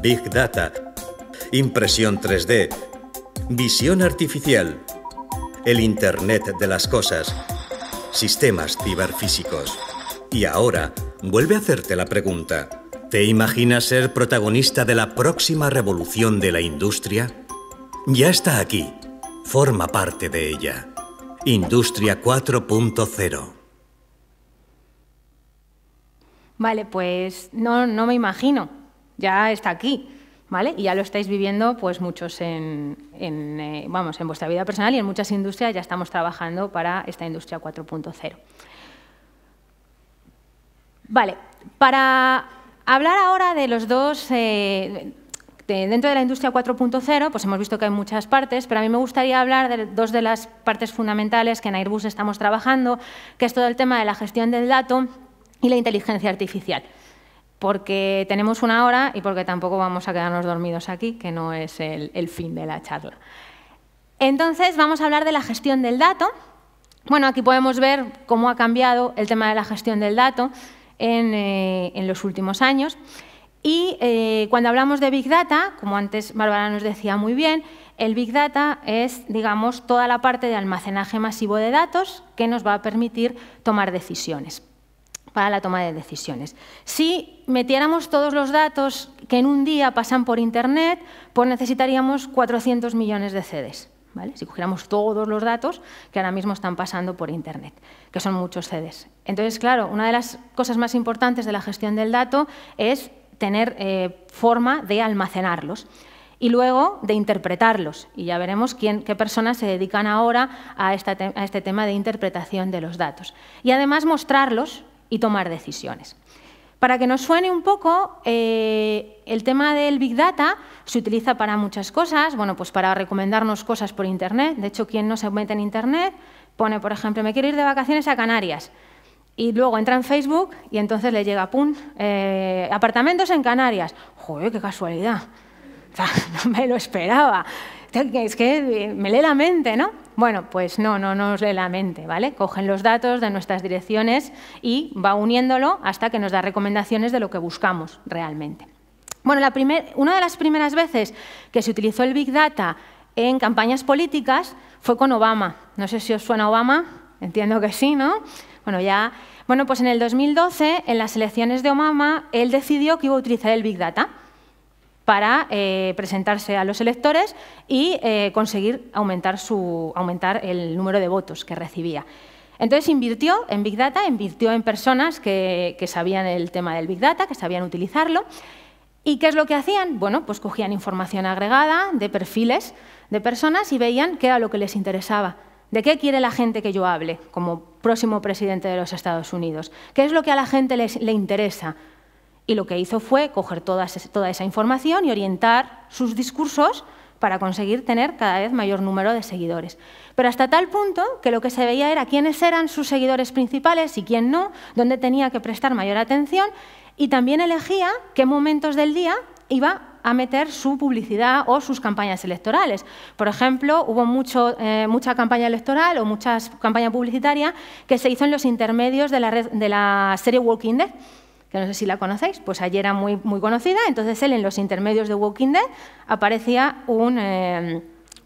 B: big data, impresión 3D, visión artificial, el Internet de las Cosas, sistemas ciberfísicos. Y ahora, vuelve a hacerte la pregunta. ¿Te imaginas ser protagonista de la próxima revolución de la industria? Ya está aquí forma parte de ella. Industria 4.0.
A: Vale, pues no, no me imagino, ya está aquí. ¿Vale? Y ya lo estáis viviendo pues muchos en, eh, vamos, en vuestra vida personal y en muchas industrias ya estamos trabajando para esta industria 4.0. Vale, para hablar ahora de los dos, eh, dentro de la industria 4.0, pues hemos visto que hay muchas partes, pero a mí me gustaría hablar de dos de las partes fundamentales que en Airbus estamos trabajando, que es todo el tema de la gestión del dato y la inteligencia artificial porque tenemos una hora y porque tampoco vamos a quedarnos dormidos aquí, que no es el, fin de la charla. Entonces, vamos a hablar de la gestión del dato. Bueno, aquí podemos ver cómo ha cambiado el tema de la gestión del dato en eh, los últimos años. Y eh, cuando hablamos de Big Data, como antes Bárbara nos decía muy bien, el Big Data es, digamos, toda la parte de almacenaje masivo de datos que nos va a permitir tomar decisiones, para la toma de decisiones. Si metiéramos todos los datos que en un día pasan por Internet, pues necesitaríamos 400 millones de CDs. ¿Vale? Si cogiéramos todos los datos que ahora mismo están pasando por Internet, que son muchos CDs. Entonces, claro, una de las cosas más importantes de la gestión del dato es tener eh, forma de almacenarlos y luego de interpretarlos. Y ya veremos qué personas se dedican ahora a, este tema de interpretación de los datos. Y además mostrarlos y tomar decisiones. Para que nos suene un poco, eh, el tema del Big Data se utiliza para muchas cosas, bueno, pues para recomendarnos cosas por Internet. De hecho, quien no se mete en Internet pone, por ejemplo, me quiero ir de vacaciones a Canarias. Y luego entra en Facebook y entonces le llega, pum, eh, apartamentos en Canarias. Joder, qué casualidad. no me lo esperaba. Es que me lee la mente, ¿no? Bueno, pues no, no nos lee la mente, ¿vale? Cogen los datos de nuestras direcciones y va uniéndolo hasta que nos da recomendaciones de lo que buscamos realmente. Bueno, una de las primeras veces que se utilizó el Big Data en campañas políticas fue con Obama. No sé si os suena Obama, entiendo que sí, ¿no? Bueno, ya, bueno, pues en el 2012, en las elecciones de Obama, él decidió que iba a utilizar el Big Data para eh, presentarse a los electores y eh, conseguir aumentar, su, aumentar el número de votos que recibía. Entonces invirtió en Big Data, invirtió en personas que, que sabían el tema del Big Data, que sabían utilizarlo, ¿Y qué es lo que hacían? Bueno, pues cogían información agregada de perfiles de personas y veían qué era lo que les interesaba. ¿De qué quiere la gente que yo hable como próximo presidente de los Estados Unidos? ¿Qué es lo que a la gente le interesa? Y lo que hizo fue coger toda, toda esa información y orientar sus discursos para conseguir tener cada vez mayor número de seguidores. Pero hasta tal punto que lo que se veía era quiénes eran sus seguidores principales y quién no, dónde tenía que prestar mayor atención y también elegía qué momentos del día iba a meter su publicidad o sus campañas electorales. Por ejemplo, hubo mucho, eh, mucha campaña electoral o mucha campaña publicitaria que se hizo en los intermedios de la, serie Walking Dead que no sé si la conocéis, pues ayer era muy, muy conocida, entonces él en los intermedios de Walking Dead aparecía eh,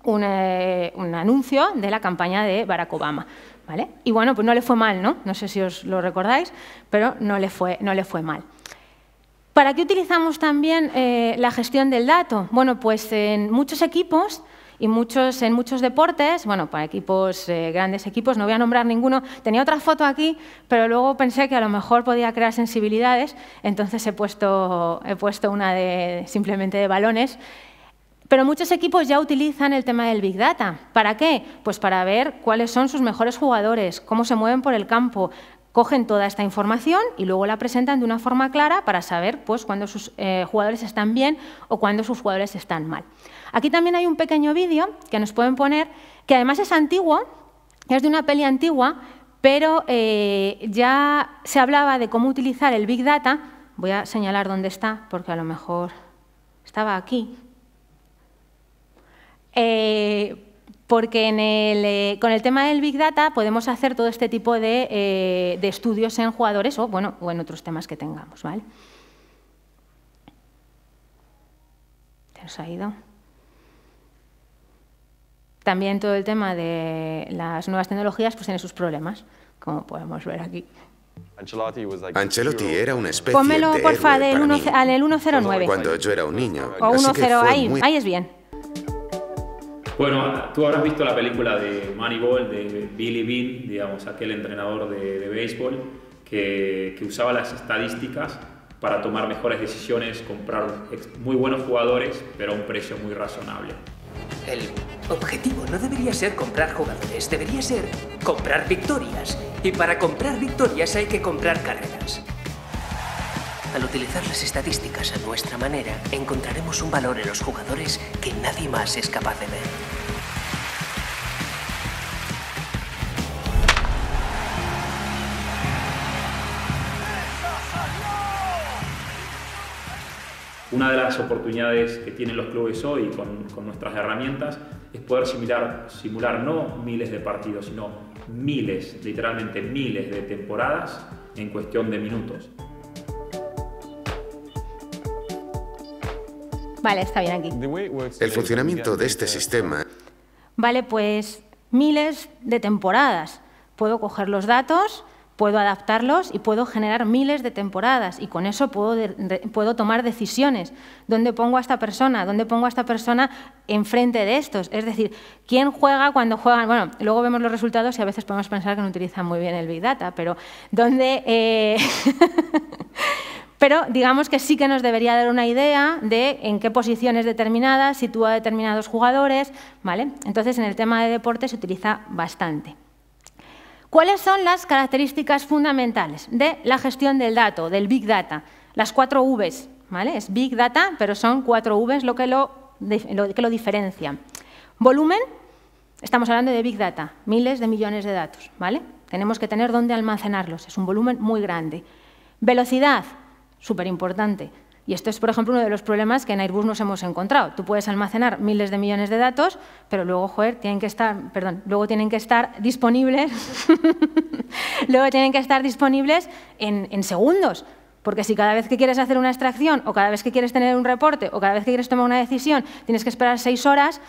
A: eh, un, anuncio de la campaña de Barack Obama. ¿Vale? Y bueno, pues no le fue mal, ¿no? No sé si os lo recordáis, pero no le fue, no le fue mal. ¿Para qué utilizamos también eh, la gestión del dato? Bueno, pues en muchos equipos y muchos, en muchos deportes, bueno, para equipos, eh, grandes equipos, no voy a nombrar ninguno, tenía otra foto aquí, pero luego pensé que a lo mejor podía crear sensibilidades, entonces he puesto, he puesto una de, simplemente de balones. Pero muchos equipos ya utilizan el tema del Big Data. ¿Para qué? Pues para ver cuáles son sus mejores jugadores, cómo se mueven por el campo, cogen toda esta información y luego la presentan de una forma clara para saber pues, cuándo sus eh, jugadores están bien o cuándo sus jugadores están mal. Aquí también hay un pequeño vídeo que nos pueden poner, que además es antiguo, es de una peli antigua, pero eh, ya se hablaba de cómo utilizar el Big Data. Voy a señalar dónde está, porque a lo mejor estaba aquí. Eh, porque eh, con el tema del Big Data podemos hacer todo este tipo eh, de, estudios en jugadores o, bueno, o en otros temas que tengamos. ¿vale? ¿Te ha También todo el tema de las nuevas tecnologías pues tiene sus problemas, como podemos ver aquí.
B: Ancelotti era un especie Pónmelo, de porfa, al 109. Cuando yo era un niño. O 10, ahí es bien. Bueno, tú habrás visto la película de Moneyball, de Billy Bean, digamos, aquel entrenador de, béisbol que, usaba las estadísticas para tomar mejores decisiones, comprar muy buenos jugadores, pero a un precio muy razonable. El objetivo no debería ser comprar jugadores, debería ser comprar victorias. Y para comprar victorias hay que comprar carreras. Al utilizar las estadísticas a nuestra manera, encontraremos un valor en los jugadores que nadie más es capaz de ver. Una de las oportunidades que tienen los clubes hoy con, nuestras herramientas es poder simular, simular, no miles de partidos, sino miles, literalmente miles de temporadas en cuestión de minutos.
A: Vale, está bien aquí. El funcionamiento
B: de este sistema.
A: Vale, pues miles de temporadas. Puedo coger los datos, puedo adaptarlos y puedo generar miles de temporadas y con eso puedo, puedo tomar decisiones. ¿Dónde pongo a esta persona? ¿Dónde pongo a esta persona enfrente de estos? Es decir, ¿quién juega cuando juegan? Bueno, luego vemos los resultados y a veces podemos pensar que no utilizan muy bien el Big Data, pero ¿dónde...? Eh, Pero digamos que sí que nos debería dar una idea de en qué posiciones determinadas sitúa determinados jugadores, ¿vale? Entonces, en el tema de deporte se utiliza bastante. ¿Cuáles son las características fundamentales de la gestión del dato, del Big Data? Las cuatro Vs, ¿vale? Es Big Data, pero son cuatro Vs lo que lo, lo, que lo diferencia. Volumen, estamos hablando de Big Data, miles de millones de datos, ¿vale? Tenemos que tener dónde almacenarlos, es un volumen muy grande. Velocidad, súper importante. Y esto es, por ejemplo, uno de los problemas que en Airbus nos hemos encontrado. Tú puedes almacenar miles de millones de datos, pero luego, tienen que estar, perdón, luego tienen que estar disponibles, luego tienen que estar disponibles en, segundos. Porque si cada vez que quieres hacer una extracción, o cada vez que quieres tener un reporte, o cada vez que quieres tomar una decisión, tienes que esperar seis horas,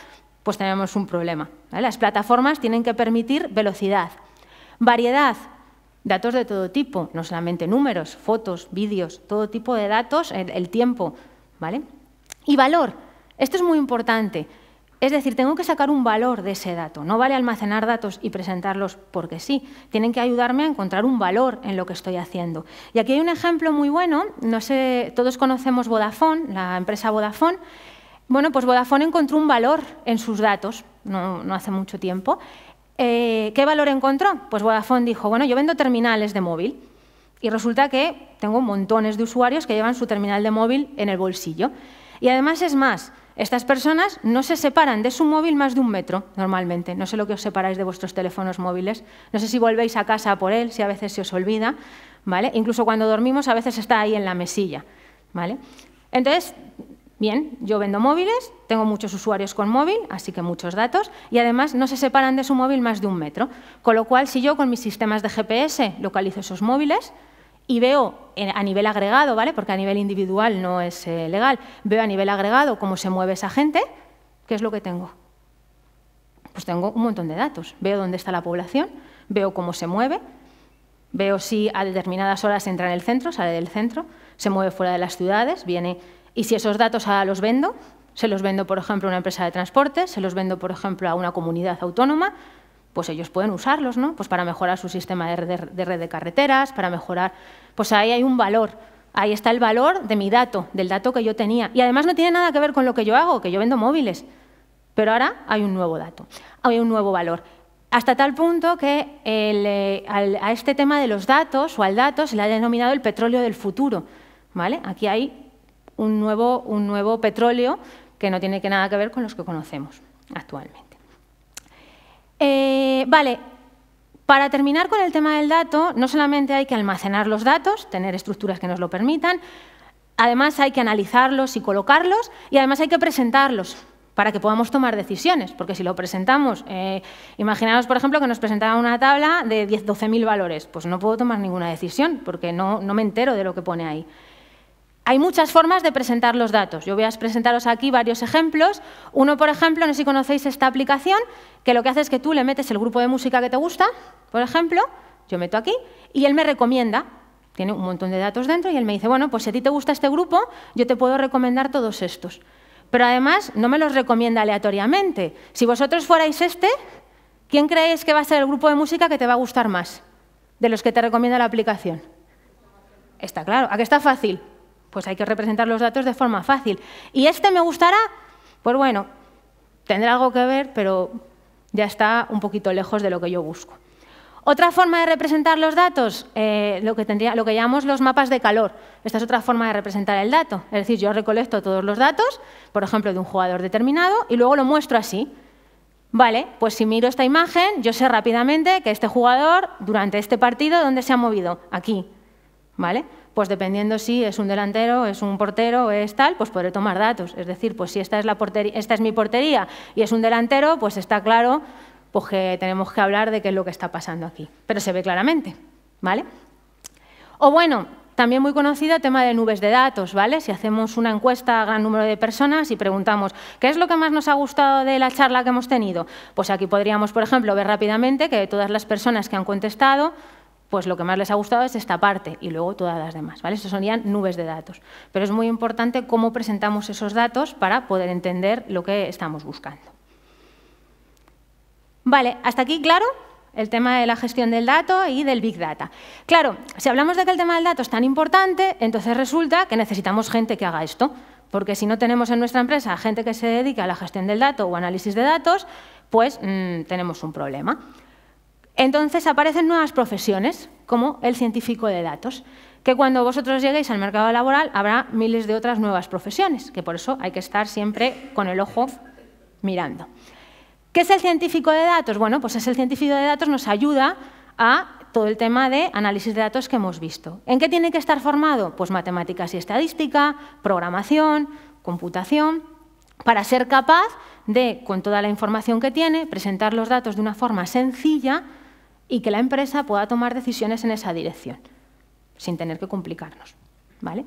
A: pues tenemos un problema. Las plataformas tienen que permitir velocidad. Variedad, Datos de todo tipo, no solamente números, fotos, vídeos, todo tipo de datos, el, tiempo, ¿vale? Y valor. Esto es muy importante. Es decir, tengo que sacar un valor de ese dato. No vale almacenar datos y presentarlos porque sí. Tienen que ayudarme a encontrar un valor en lo que estoy haciendo. Y aquí hay un ejemplo muy bueno. No sé, todos conocemos Vodafone, la empresa Vodafone. Bueno, pues Vodafone encontró un valor en sus datos no, no hace mucho tiempo eh, ¿Qué valor encontró? Pues Vodafone dijo, bueno, yo vendo terminales de móvil y resulta que tengo montones de usuarios que llevan su terminal de móvil en el bolsillo. Y además es más, estas personas no se separan de su móvil más de un metro normalmente. No sé lo que os separáis de vuestros teléfonos móviles. No sé si volvéis a casa por él, si a veces se os olvida. ¿vale? Incluso cuando dormimos a veces está ahí en la mesilla. ¿vale? Entonces, Bien, yo vendo móviles, tengo muchos usuarios con móvil, así que muchos datos, y además no se separan de su móvil más de un metro. Con lo cual, si yo con mis sistemas de GPS localizo esos móviles y veo eh, a nivel agregado, ¿vale? porque a nivel individual no es eh, legal, veo a nivel agregado cómo se mueve esa gente, ¿qué es lo que tengo? Pues tengo un montón de datos. Veo dónde está la población, veo cómo se mueve, veo si a determinadas horas entra en el centro, sale del centro, se mueve fuera de las ciudades, viene y si esos datos ahora los vendo, se los vendo, por ejemplo, a una empresa de transporte, se los vendo, por ejemplo, a una comunidad autónoma, pues ellos pueden usarlos, ¿no? Pues para mejorar su sistema de red de, carreteras, para mejorar... Pues ahí hay un valor, ahí está el valor de mi dato, del dato que yo tenía. Y además no tiene nada que ver con lo que yo hago, que yo vendo móviles. Pero ahora hay un nuevo dato, hay un nuevo valor. Hasta tal punto que eh, a este tema de los datos o al dato se le ha denominado el petróleo del futuro. ¿vale? Aquí hay un nuevo, un nuevo petróleo que no tiene que nada que ver con los que conocemos actualmente. Eh, vale, para terminar con el tema del dato, no solamente hay que almacenar los datos, tener estructuras que nos lo permitan, además hay que analizarlos y colocarlos y además hay que presentarlos para que podamos tomar decisiones, porque si lo presentamos, eh, imaginaos, por ejemplo, que nos presentaba una tabla de 10-12.000 valores, pues no puedo tomar ninguna decisión, porque no me entero de lo que pone ahí. Hay muchas formas de presentar los datos. Yo voy a presentaros aquí varios ejemplos. Uno, por ejemplo, no sé si conocéis esta aplicación, que lo que hace es que tú le metes el grupo de música que te gusta, por ejemplo, yo meto aquí, y él me recomienda. Tiene un montón de datos dentro y él me dice, bueno, pues si a ti te gusta este grupo, yo te puedo recomendar todos estos. Pero además no me los recomienda aleatoriamente. Si vosotros fuerais este, ¿quién creéis que va a ser el grupo de música que te va a gustar más de los que te recomienda la aplicación? Está claro, ¿a está fácil? Pues hay que representar los datos de forma fácil. ¿Y este me gustará? Pues bueno, tendrá algo que ver, pero ya está un poquito lejos de lo que yo busco. Otra forma de representar los datos, eh, lo, que tendría, lo que llamamos los mapas de calor. Esta es otra forma de representar el dato. Es decir, yo recolecto todos los datos, por ejemplo, de un jugador determinado, y luego lo muestro así. Vale, pues si miro esta imagen, yo sé rápidamente que este jugador, durante este partido, ¿dónde se ha movido? Aquí. ¿Vale? pues dependiendo si es un delantero, es un portero, es tal, pues podré tomar datos. Es decir, pues si esta es, la portería, esta es mi portería y es un delantero, pues está claro porque que tenemos que hablar de qué es lo que está pasando aquí. Pero se ve claramente, ¿vale? O bueno, también muy conocido el tema de nubes de datos, ¿vale? Si hacemos una encuesta a gran número de personas y preguntamos qué es lo que más nos ha gustado de la charla que hemos tenido, pues aquí podríamos, por ejemplo, ver rápidamente que todas las personas que han contestado pues lo que más les ha gustado es esta parte y luego todas las demás. ¿vale? Estos serían nubes de datos. Pero es muy importante cómo presentamos esos datos para poder entender lo que estamos buscando. Vale, hasta aquí, claro, el tema de la gestión del dato y del Big Data. Claro, si hablamos de que el tema del dato es tan importante, entonces resulta que necesitamos gente que haga esto. Porque si no tenemos en nuestra empresa gente que se dedique a la gestión del dato o análisis de datos, pues mm, tenemos un problema. Entonces aparecen nuevas profesiones, como el científico de datos, que cuando vosotros lleguéis al mercado laboral habrá miles de otras nuevas profesiones, que por eso hay que estar siempre con el ojo mirando. ¿Qué es el científico de datos? Bueno, pues es el científico de datos nos ayuda a todo el tema de análisis de datos que hemos visto. ¿En qué tiene que estar formado? Pues matemáticas y estadística, programación, computación, para ser capaz de, con toda la información que tiene, presentar los datos de una forma sencilla y que la empresa pueda tomar decisiones en esa dirección, sin tener que complicarnos. ¿vale?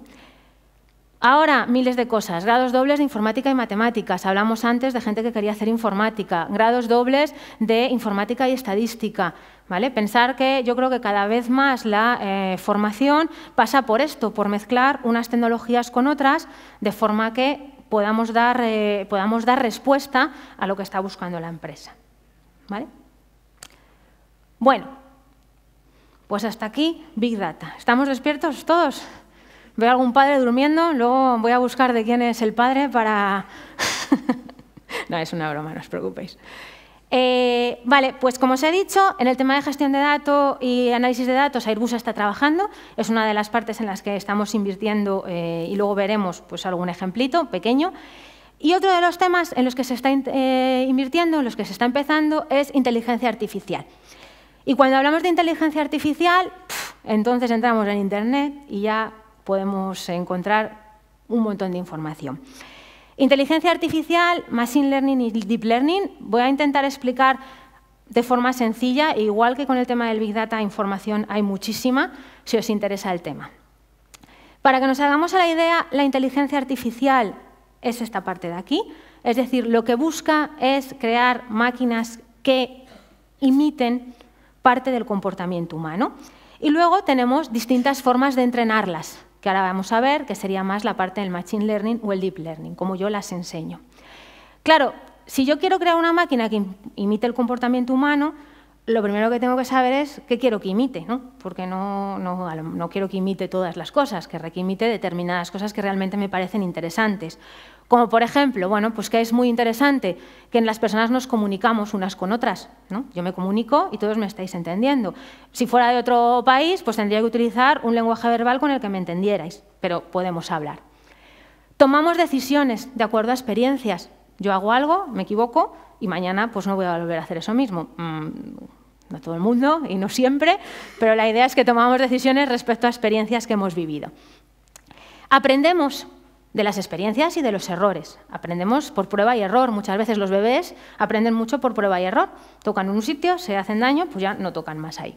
A: Ahora, miles de cosas. Grados dobles de informática y matemáticas. Hablamos antes de gente que quería hacer informática. Grados dobles de informática y estadística. ¿vale? Pensar que yo creo que cada vez más la eh, formación pasa por esto, por mezclar unas tecnologías con otras, de forma que podamos dar, eh, podamos dar respuesta a lo que está buscando la empresa. ¿vale? Bueno, pues hasta aquí Big Data. ¿Estamos despiertos todos? Veo a algún padre durmiendo, luego voy a buscar de quién es el padre para... no, es una broma, no os preocupéis. Eh, vale, pues como os he dicho, en el tema de gestión de datos y análisis de datos, Airbus está trabajando. Es una de las partes en las que estamos invirtiendo eh, y luego veremos pues, algún ejemplito pequeño. Y otro de los temas en los que se está eh, invirtiendo, en los que se está empezando, es inteligencia artificial. Y cuando hablamos de inteligencia artificial, entonces entramos en Internet y ya podemos encontrar un montón de información. Inteligencia artificial, machine learning y deep learning, voy a intentar explicar de forma sencilla, igual que con el tema del Big Data, información hay muchísima, si os interesa el tema. Para que nos hagamos a la idea, la inteligencia artificial es esta parte de aquí, es decir, lo que busca es crear máquinas que imiten parte del comportamiento humano. Y luego tenemos distintas formas de entrenarlas, que ahora vamos a ver, que sería más la parte del Machine Learning o el Deep Learning, como yo las enseño. Claro, si yo quiero crear una máquina que imite el comportamiento humano, lo primero que tengo que saber es qué quiero que imite, ¿no? porque no, no, no quiero que imite todas las cosas, que imite determinadas cosas que realmente me parecen interesantes. Como por ejemplo, bueno, pues que es muy interesante que en las personas nos comunicamos unas con otras. ¿no? Yo me comunico y todos me estáis entendiendo. Si fuera de otro país, pues tendría que utilizar un lenguaje verbal con el que me entendierais, pero podemos hablar. Tomamos decisiones de acuerdo a experiencias. Yo hago algo, me equivoco y mañana pues no voy a volver a hacer eso mismo. Mm, no todo el mundo y no siempre, pero la idea es que tomamos decisiones respecto a experiencias que hemos vivido. Aprendemos de las experiencias y de los errores. Aprendemos por prueba y error. Muchas veces los bebés aprenden mucho por prueba y error. Tocan un sitio, se hacen daño, pues ya no tocan más ahí.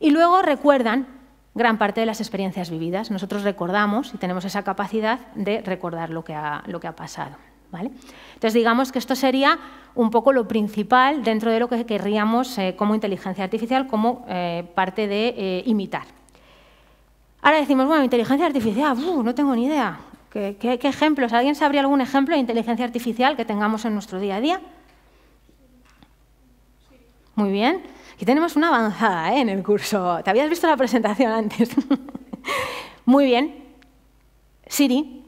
A: Y luego recuerdan gran parte de las experiencias vividas. Nosotros recordamos y tenemos esa capacidad de recordar lo que ha, lo que ha pasado. ¿vale? Entonces, digamos que esto sería un poco lo principal dentro de lo que querríamos eh, como inteligencia artificial, como eh, parte de eh, imitar. Ahora decimos, bueno, inteligencia artificial, no tengo ni idea ¿Qué, ejemplos? ¿Alguien sabría algún ejemplo de inteligencia artificial que tengamos en nuestro día a día? Muy bien. Aquí tenemos una avanzada ¿eh? en el curso. ¿Te habías visto la presentación antes? Muy bien. Siri.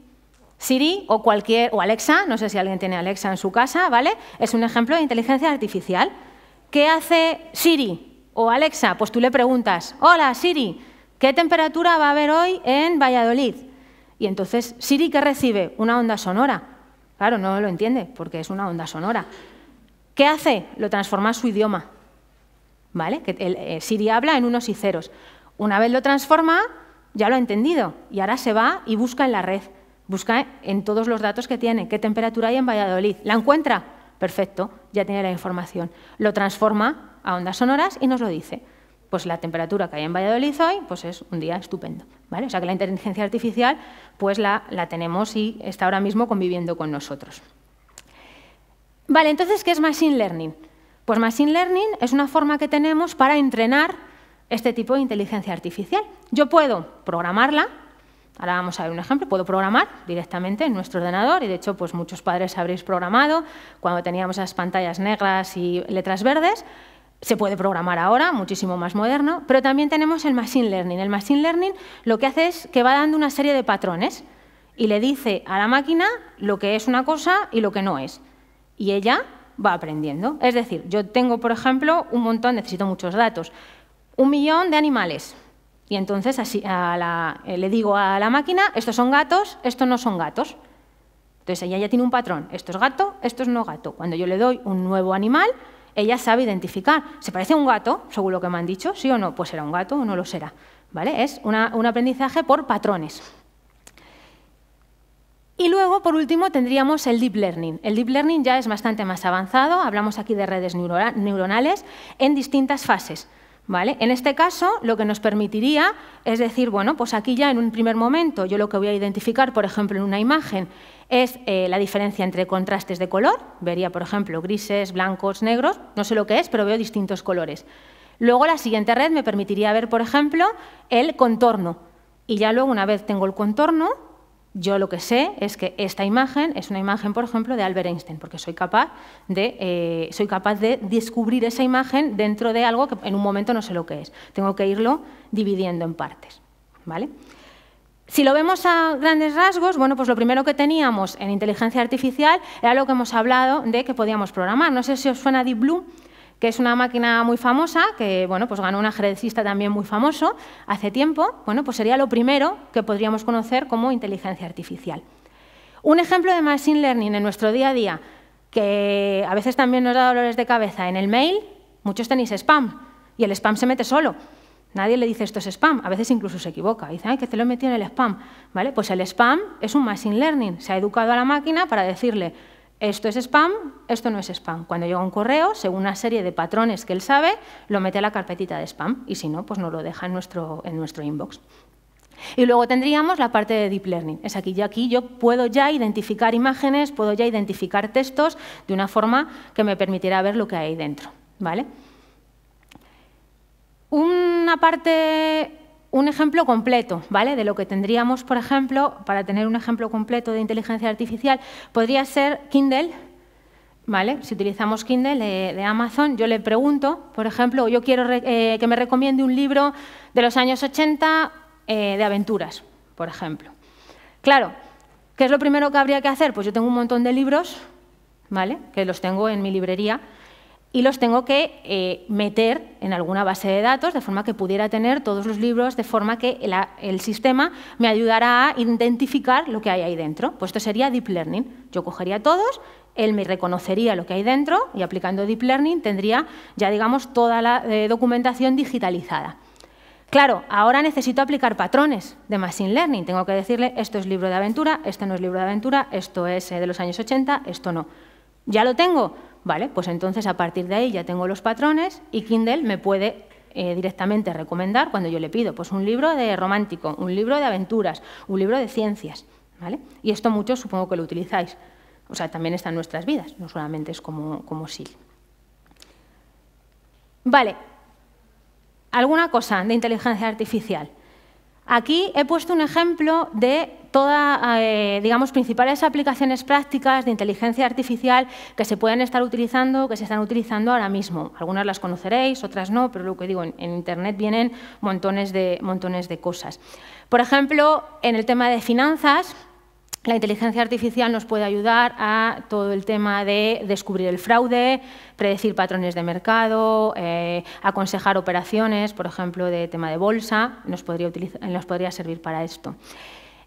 A: Siri o cualquier o Alexa, no sé si alguien tiene Alexa en su casa, ¿vale? Es un ejemplo de inteligencia artificial. ¿Qué hace Siri o Alexa? Pues tú le preguntas, "Hola Siri, ¿qué temperatura va a haber hoy en Valladolid?" Y entonces, Siri, que recibe? Una onda sonora. Claro, no lo entiende, porque es una onda sonora. ¿Qué hace? Lo transforma a su idioma. ¿Vale? Eh, Siri habla en unos y ceros. Una vez lo transforma, ya lo ha entendido. Y ahora se va y busca en la red. Busca en todos los datos que tiene, qué temperatura hay en Valladolid. ¿La encuentra? Perfecto, ya tiene la información. Lo transforma a ondas sonoras y nos lo dice pues la temperatura que hay en Valladolid hoy, pues es un día estupendo. ¿vale? O sea que la inteligencia artificial pues la, tenemos y está ahora mismo conviviendo con nosotros. Vale, entonces, ¿qué es Machine Learning? Pues Machine Learning es una forma que tenemos para entrenar este tipo de inteligencia artificial. Yo puedo programarla, ahora vamos a ver un ejemplo, puedo programar directamente en nuestro ordenador y de hecho pues muchos padres habréis programado cuando teníamos las pantallas negras y letras verdes, se puede programar ahora, muchísimo más moderno, pero también tenemos el Machine Learning. El Machine Learning lo que hace es que va dando una serie de patrones y le dice a la máquina lo que es una cosa y lo que no es. Y ella va aprendiendo. Es decir, yo tengo, por ejemplo, un montón, necesito muchos datos, un millón de animales. Y entonces así eh, le digo a la máquina, estos son gatos, estos no son gatos. Entonces ella ya tiene un patrón, esto es gato, esto es no gato. Cuando yo le doy un nuevo animal, ella sabe identificar. ¿Se parece a un gato, según lo que me han dicho? ¿Sí o no? Pues será un gato o no lo será. ¿Vale? Es un aprendizaje por patrones. Y luego, por último, tendríamos el deep learning. El deep learning ya es bastante más avanzado, hablamos aquí de redes neuronales en distintas fases. En este caso, lo que nos permitiría es decir, bueno, pues aquí ya en un primer momento yo lo que voy a identificar, por ejemplo, en una imagen es eh, la diferencia entre contrastes de color. Vería, por ejemplo, grises, blancos, negros, no sé lo que es, pero veo distintos colores. Luego la siguiente red me permitiría ver, por ejemplo, el contorno. Y ya luego, una vez tengo el contorno, yo lo que sé es que esta imagen es una imagen, por ejemplo, de Albert Einstein, porque soy capaz de, eh, soy capaz de descubrir esa imagen dentro de algo que en un momento no sé lo que es. Tengo que irlo dividiendo en partes. ¿vale? Si lo vemos a grandes rasgos, bueno, pues lo primero que teníamos en inteligencia artificial era lo que hemos hablado de que podíamos programar. No sé si os suena Deep Blue que es una máquina muy famosa, que pues ganó un ajedrecista también muy famoso hace tiempo, bueno, pues sería lo primero que podríamos conocer como inteligencia artificial. Un ejemplo de Machine Learning en nuestro día a día, que a veces también nos da dolores de cabeza en el mail, muchos tenéis spam y el spam se mete solo. Nadie le dice esto es spam, a veces incluso se equivoca, dice, ay, que se lo he metido en el spam. ¿Vale? Pues el spam es un machine learning, se ha educado a la máquina para decirle, esto es spam, esto no es spam. Cuando llega un correo, según una serie de patrones que él sabe, lo mete a la carpetita de spam y si no, pues no lo deja en nuestro, en nuestro inbox. Y luego tendríamos la parte de Deep Learning. Es aquí, yo aquí yo puedo ya identificar imágenes, puedo ya identificar textos de una forma que me permitiera ver lo que hay dentro. ¿vale? Una parte un ejemplo completo, ¿vale? De lo que tendríamos, por ejemplo, para tener un ejemplo completo de inteligencia artificial, podría ser Kindle, ¿vale? Si utilizamos Kindle de, Amazon, yo le pregunto, por ejemplo, yo quiero eh, que me recomiende un libro de los años 80 eh, de aventuras, por ejemplo. Claro, ¿qué es lo primero que habría que hacer? Pues yo tengo un montón de libros, ¿vale? Que los tengo en mi librería y los tengo que eh, meter en alguna base de datos de forma que pudiera tener todos los libros, de forma que el, sistema me ayudara a identificar lo que hay ahí dentro. Pues esto sería Deep Learning. Yo cogería todos, él me reconocería lo que hay dentro y aplicando Deep Learning tendría ya, digamos, toda la eh, documentación digitalizada. Claro, ahora necesito aplicar patrones de Machine Learning. Tengo que decirle, esto es libro de aventura, esto no es libro de aventura, esto es eh, de los años 80, esto no. Ya lo tengo. Vale, pues entonces a partir de ahí ya tengo los patrones y Kindle me puede eh, directamente recomendar cuando yo le pido pues un libro de romántico, un libro de aventuras, un libro de ciencias. ¿vale? Y esto mucho supongo que lo utilizáis. O sea, también está en nuestras vidas, no solamente es como, como SIL. Vale, alguna cosa de inteligencia artificial. Aquí he puesto un ejemplo de todas, eh, digamos, principales aplicaciones prácticas de inteligencia artificial que se pueden estar utilizando, que se están utilizando ahora mismo. Algunas las conoceréis, otras no, pero lo que digo, en, en Internet vienen montones de, montones de cosas. Por ejemplo, en el tema de finanzas, la inteligencia artificial nos puede ayudar a todo el tema de descubrir el fraude, predecir patrones de mercado, eh, aconsejar operaciones, por ejemplo, de tema de bolsa, nos podría, servir para esto.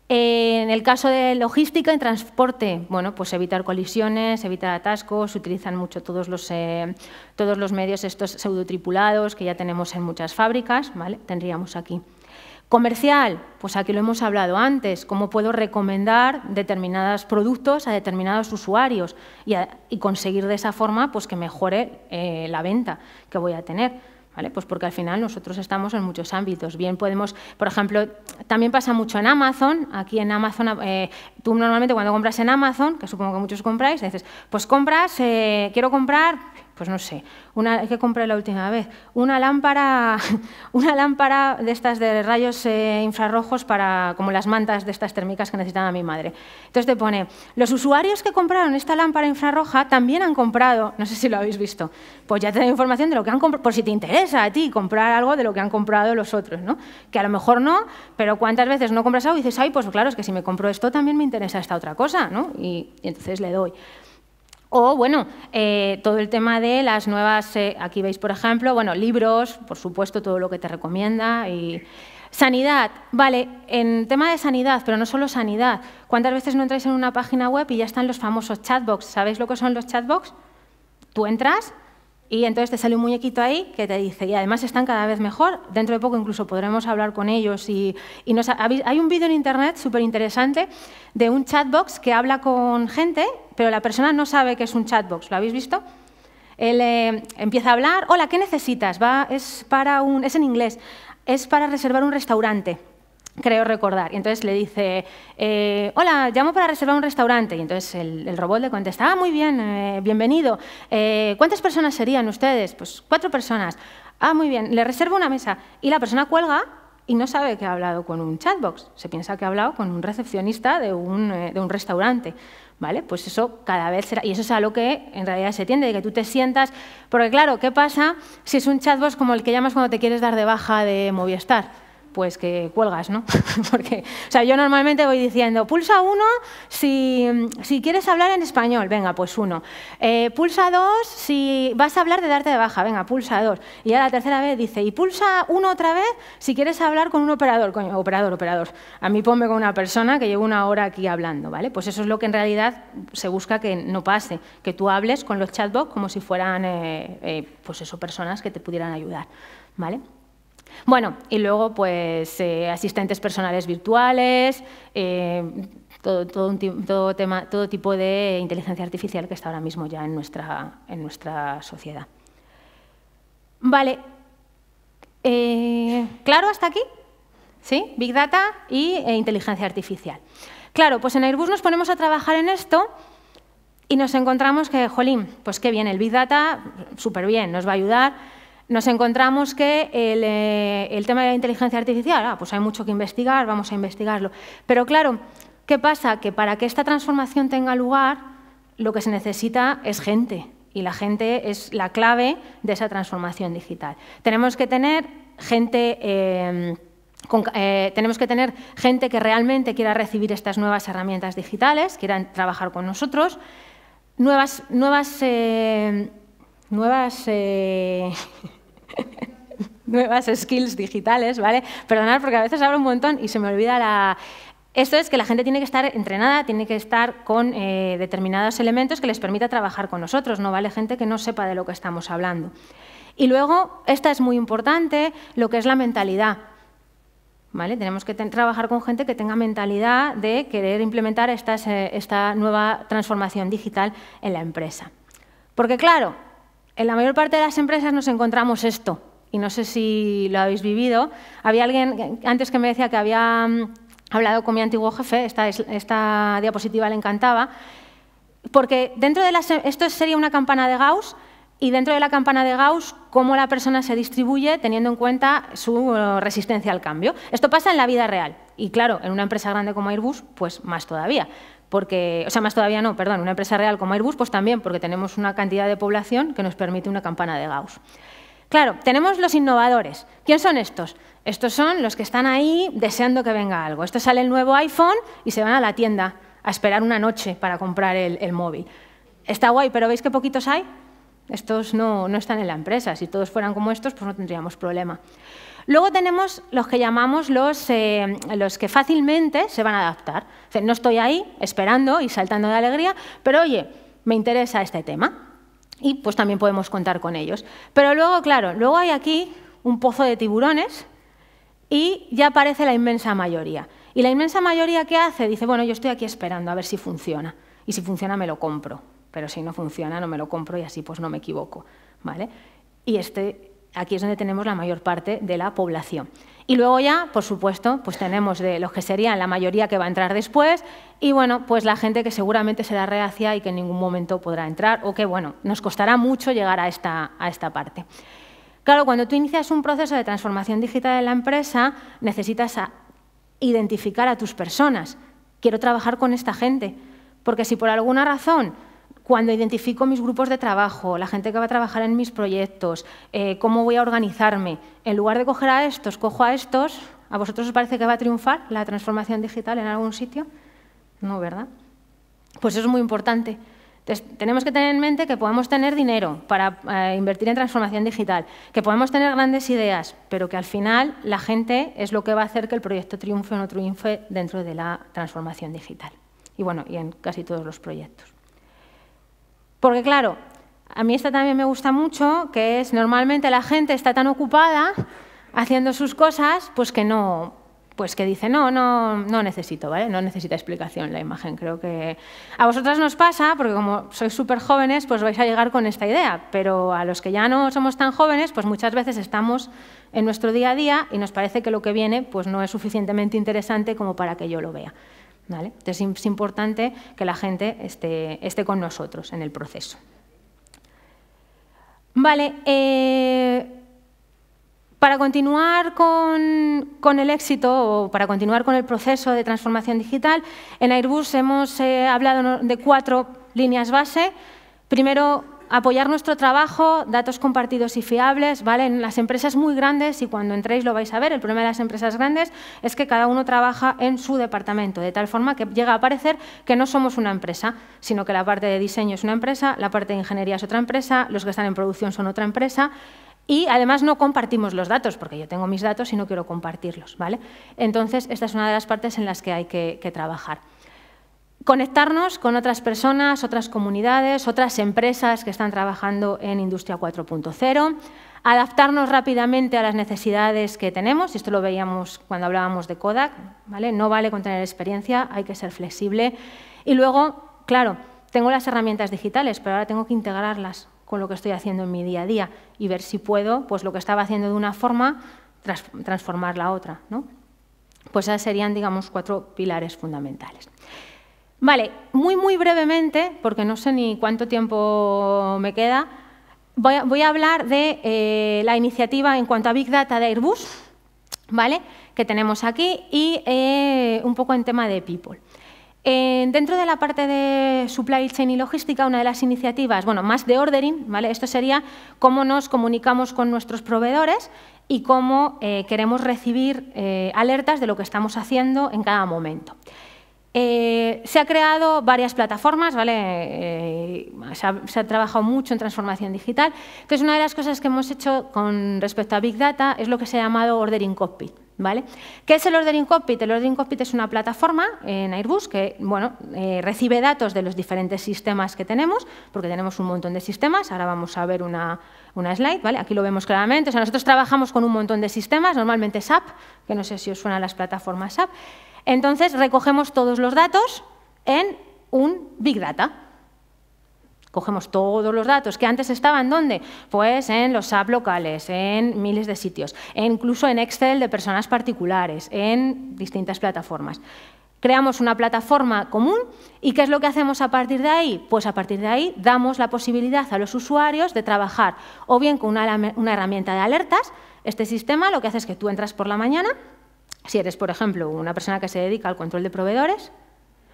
A: Eh, en el caso de logística y transporte, bueno, pues evitar colisiones, evitar atascos, utilizan mucho todos los, eh, todos los medios estos pseudotripulados que ya tenemos en muchas fábricas, ¿vale? Tendríamos aquí. Comercial, pues aquí lo hemos hablado antes, cómo puedo recomendar determinados productos a determinados usuarios y, conseguir de esa forma pues, que mejore eh, la venta que voy a tener. ¿Vale? Pues porque al final nosotros estamos en muchos ámbitos. Bien, podemos, por ejemplo, también pasa mucho en Amazon. Aquí en Amazon, eh, tú normalmente cuando compras en Amazon, que supongo que muchos compráis, dices, pues compras, eh, quiero comprar pues no sé, una, ¿qué compré la última vez? Una lámpara, una lámpara de estas de rayos eh, infrarrojos para, como las mantas de estas térmicas que necesitaba mi madre. Entonces te pone, los usuarios que compraron esta lámpara infrarroja también han comprado, no sé si lo habéis visto, pues ya te da información de lo que han comprado, por si te interesa a ti comprar algo de lo que han comprado los otros, ¿no? Que a lo mejor no, pero cuántas veces no compras algo y dices, ay, pues claro, es que si me compro esto también me interesa esta otra cosa, ¿no? y entonces le doy. O, bueno, eh, todo el tema de las nuevas, eh, aquí veis, por ejemplo, bueno, libros, por supuesto, todo lo que te recomienda. Y... Sanidad, vale, en tema de sanidad, pero no solo sanidad. ¿Cuántas veces no entráis en una página web y ya están los famosos chatbox? ¿Sabéis lo que son los chatbox? Tú entras y entonces te sale un muñequito ahí que te dice, y además están cada vez mejor, dentro de poco incluso podremos hablar con ellos. Y, hay un vídeo en internet súper interesante de un chatbox que habla con gente pero la persona no sabe que es un chatbox. ¿Lo habéis visto? Él eh, empieza a hablar, hola, ¿qué necesitas? Va, es, para un, es en inglés, es para reservar un restaurante, creo recordar. Y entonces le dice, eh, hola, llamo para reservar un restaurante. Y entonces el, robot le contesta, ah, muy bien, eh, bienvenido. ¿Cuántas personas serían ustedes? Pues cuatro personas. Ah, muy bien, le reservo una mesa. Y la persona cuelga y no sabe que ha hablado con un chatbox, se piensa que ha hablado con un recepcionista de un, de un restaurante. ¿Vale? Pues eso cada vez será, y eso es a lo que en realidad se tiende, de que tú te sientas, porque claro, ¿qué pasa si es un chatbot como el que llamas cuando te quieres dar de baja de Movistar? pues que cuelgas, ¿no? Porque, o sea, yo normalmente voy diciendo, pulsa uno si, quieres hablar en español, venga, pues uno. Eh, pulsa dos si vas a hablar de darte de baja, venga, pulsa dos. Y ya la tercera vez dice, y pulsa uno otra vez si quieres hablar con un operador, coño, operador, operador. A mí ponme con una persona que llevo una hora aquí hablando, ¿vale? Pues eso es lo que en realidad se busca que no pase, que tú hables con los chatbots como si fueran, eh, eh, pues eso, personas que te pudieran ayudar, ¿vale? Bueno, y luego pues eh, asistentes personales virtuales, eh, todo, tipo de inteligencia artificial que está ahora mismo ya en nuestra, sociedad. Vale, eh, ¿claro hasta aquí? ¿Sí? Big Data e inteligencia artificial. Claro, pues en Airbus nos ponemos a trabajar en esto y nos encontramos que, jolín, pues qué bien, el Big Data, súper bien, nos va a ayudar, nos encontramos que eh, el, tema de la inteligencia artificial, ah, pues hay mucho que investigar, vamos a investigarlo. Pero claro, ¿qué pasa? Que para que esta transformación tenga lugar, lo que se necesita es gente. Y la gente es la clave de esa transformación digital. Tenemos que tener gente... Eh, eh, tenemos que tener gente que realmente quiera recibir estas nuevas herramientas digitales, quiera trabajar con nosotros, nuevas, nuevas, nuevas nuevas skills digitales, ¿vale? Perdonad porque a veces hablo un montón y se me olvida la... Esto es que la gente tiene que estar entrenada, tiene que estar con eh, determinados elementos que les permita trabajar con nosotros, no vale gente que no sepa de lo que estamos hablando. Y luego, esta es muy importante, lo que es la mentalidad. ¿Vale? Tenemos que trabajar con gente que tenga mentalidad de querer implementar eh, esta nueva transformación digital en la empresa. Porque claro, en la mayor parte de las empresas nos encontramos esto, y no sé si lo habéis vivido. Había alguien antes que me decía que había mm, hablado con mi antiguo jefe, esta, diapositiva le encantaba, porque dentro de las, esto sería una campana de Gauss, y dentro de la campana de Gauss, cómo la persona se distribuye teniendo en cuenta su uh, resistencia al cambio. Esto pasa en la vida real. Y claro, en una empresa grande como Airbus, pues más todavía porque, o sea, más todavía no, perdón, una empresa real como Airbus, pues también, porque tenemos una cantidad de población que nos permite una campana de Gauss. Claro, tenemos los innovadores. ¿Quién son estos? Estos son los que están ahí deseando que venga algo. Esto sale el nuevo iPhone y se van a la tienda a esperar una noche para comprar el, móvil. Está guay, pero ¿veis qué poquitos hay? Estos no, no están en la empresa. Si todos fueran como estos, pues no tendríamos problema. Luego tenemos los que llamamos los, eh, los que fácilmente se van a adaptar. no estoy ahí esperando y saltando de alegría, pero oye, me interesa este tema y pues también podemos contar con ellos. Pero luego, claro, luego hay aquí un pozo de tiburones y ya aparece la inmensa mayoría. Y la inmensa mayoría ¿qué hace? Dice, bueno, yo estoy aquí esperando a ver si funciona. Y si funciona me lo compro, pero si no funciona no me lo compro y así pues no me equivoco. ¿Vale? Y este Aquí es donde tenemos la mayor parte de la población. Y luego ya, por supuesto, pues tenemos de los que serían la mayoría que va a entrar después y bueno, pues la gente que seguramente se da reacia y que en ningún momento podrá entrar o que bueno, nos costará mucho llegar a esta, parte. Claro, cuando tú inicias un proceso de transformación digital de la empresa, necesitas identificar a tus personas. Quiero trabajar con esta gente, porque si por alguna razón cuando identifico mis grupos de trabajo, la gente que va a trabajar en mis proyectos, eh, cómo voy a organizarme, en lugar de coger a estos, cojo a estos, ¿a vosotros os parece que va a triunfar la transformación digital en algún sitio? No, ¿verdad? Pues eso es muy importante. Entonces, tenemos que tener en mente que podemos tener dinero para eh, invertir en transformación digital, que podemos tener grandes ideas, pero que al final la gente es lo que va a hacer que el proyecto triunfe o no triunfe dentro de la transformación digital. Y bueno, y en casi todos los proyectos. Porque claro, a mí esta también me gusta mucho, que es normalmente la gente está tan ocupada haciendo sus cosas, pues que no, pues que dice, no, no, no necesito, No necesita explicación la imagen. Creo que a vosotras nos pasa, porque como sois súper jóvenes, pues vais a llegar con esta idea, pero a los que ya no somos tan jóvenes, pues muchas veces estamos en nuestro día a día y nos parece que lo que viene pues no es suficientemente interesante como para que yo lo vea. Entonces es importante que la gente esté, con nosotros en el proceso. Vale, eh, para continuar con, el éxito o para continuar con el proceso de transformación digital, en Airbus hemos eh, hablado de cuatro líneas base. Primero, apoyar nuestro trabajo, datos compartidos y fiables, ¿vale? En las empresas muy grandes, y cuando entréis lo vais a ver, el problema de las empresas grandes es que cada uno trabaja en su departamento, de tal forma que llega a parecer que no somos una empresa, sino que la parte de diseño es una empresa, la parte de ingeniería es otra empresa, los que están en producción son otra empresa, y además no compartimos los datos, porque yo tengo mis datos y no quiero compartirlos, ¿vale? Entonces, esta es una de las partes en las que hay que, que trabajar. Conectarnos con otras personas, otras comunidades, otras empresas que están trabajando en Industria 4.0, adaptarnos rápidamente a las necesidades que tenemos, y esto lo veíamos cuando hablábamos de Kodak, ¿vale? no vale con tener experiencia, hay que ser flexible. Y luego, claro, tengo las herramientas digitales, pero ahora tengo que integrarlas con lo que estoy haciendo en mi día a día y ver si puedo, pues lo que estaba haciendo de una forma, transformar la otra. Pues esas serían, digamos, cuatro pilares fundamentales. Vale, muy, muy brevemente, porque no sé ni cuánto tiempo me queda, voy a, hablar de eh, la iniciativa en cuanto a Big Data de Airbus, ¿vale? que tenemos aquí, y eh, un poco en tema de people. dentro de la parte de supply chain y logística, una de las iniciativas, bueno, más de ordering, ¿vale? esto sería cómo nos comunicamos con nuestros proveedores y cómo eh, queremos recibir alertas de lo que estamos haciendo en cada momento. Eh, se ha creado varias plataformas, ¿vale? Eh, se, ha, trabajado mucho en transformación digital. es una de las cosas que hemos hecho con respecto a Big Data es lo que se ha llamado Ordering Cockpit. ¿Vale? ¿Qué es el Ordering Cockpit? El Ordering Cockpit es una plataforma en Airbus que bueno, eh, recibe datos de los diferentes sistemas que tenemos, porque tenemos un montón de sistemas. Ahora vamos a ver una, slide. ¿vale? Aquí lo vemos claramente. nosotros trabajamos con un montón de sistemas, normalmente SAP, que no sé si os suenan las plataformas SAP. Entonces recogemos todos los datos en un Big Data. Cogemos todos los datos que antes estaban ¿dónde? Pues en los apps locales, en miles de sitios, e incluso en Excel de personas particulares, en distintas plataformas. Creamos una plataforma común y ¿qué es lo que hacemos a partir de ahí? Pues a partir de ahí damos la posibilidad a los usuarios de trabajar o bien con una herramienta de alertas. Este sistema lo que hace es que tú entras por la mañana, si eres, por ejemplo, una persona que se dedica al control de proveedores,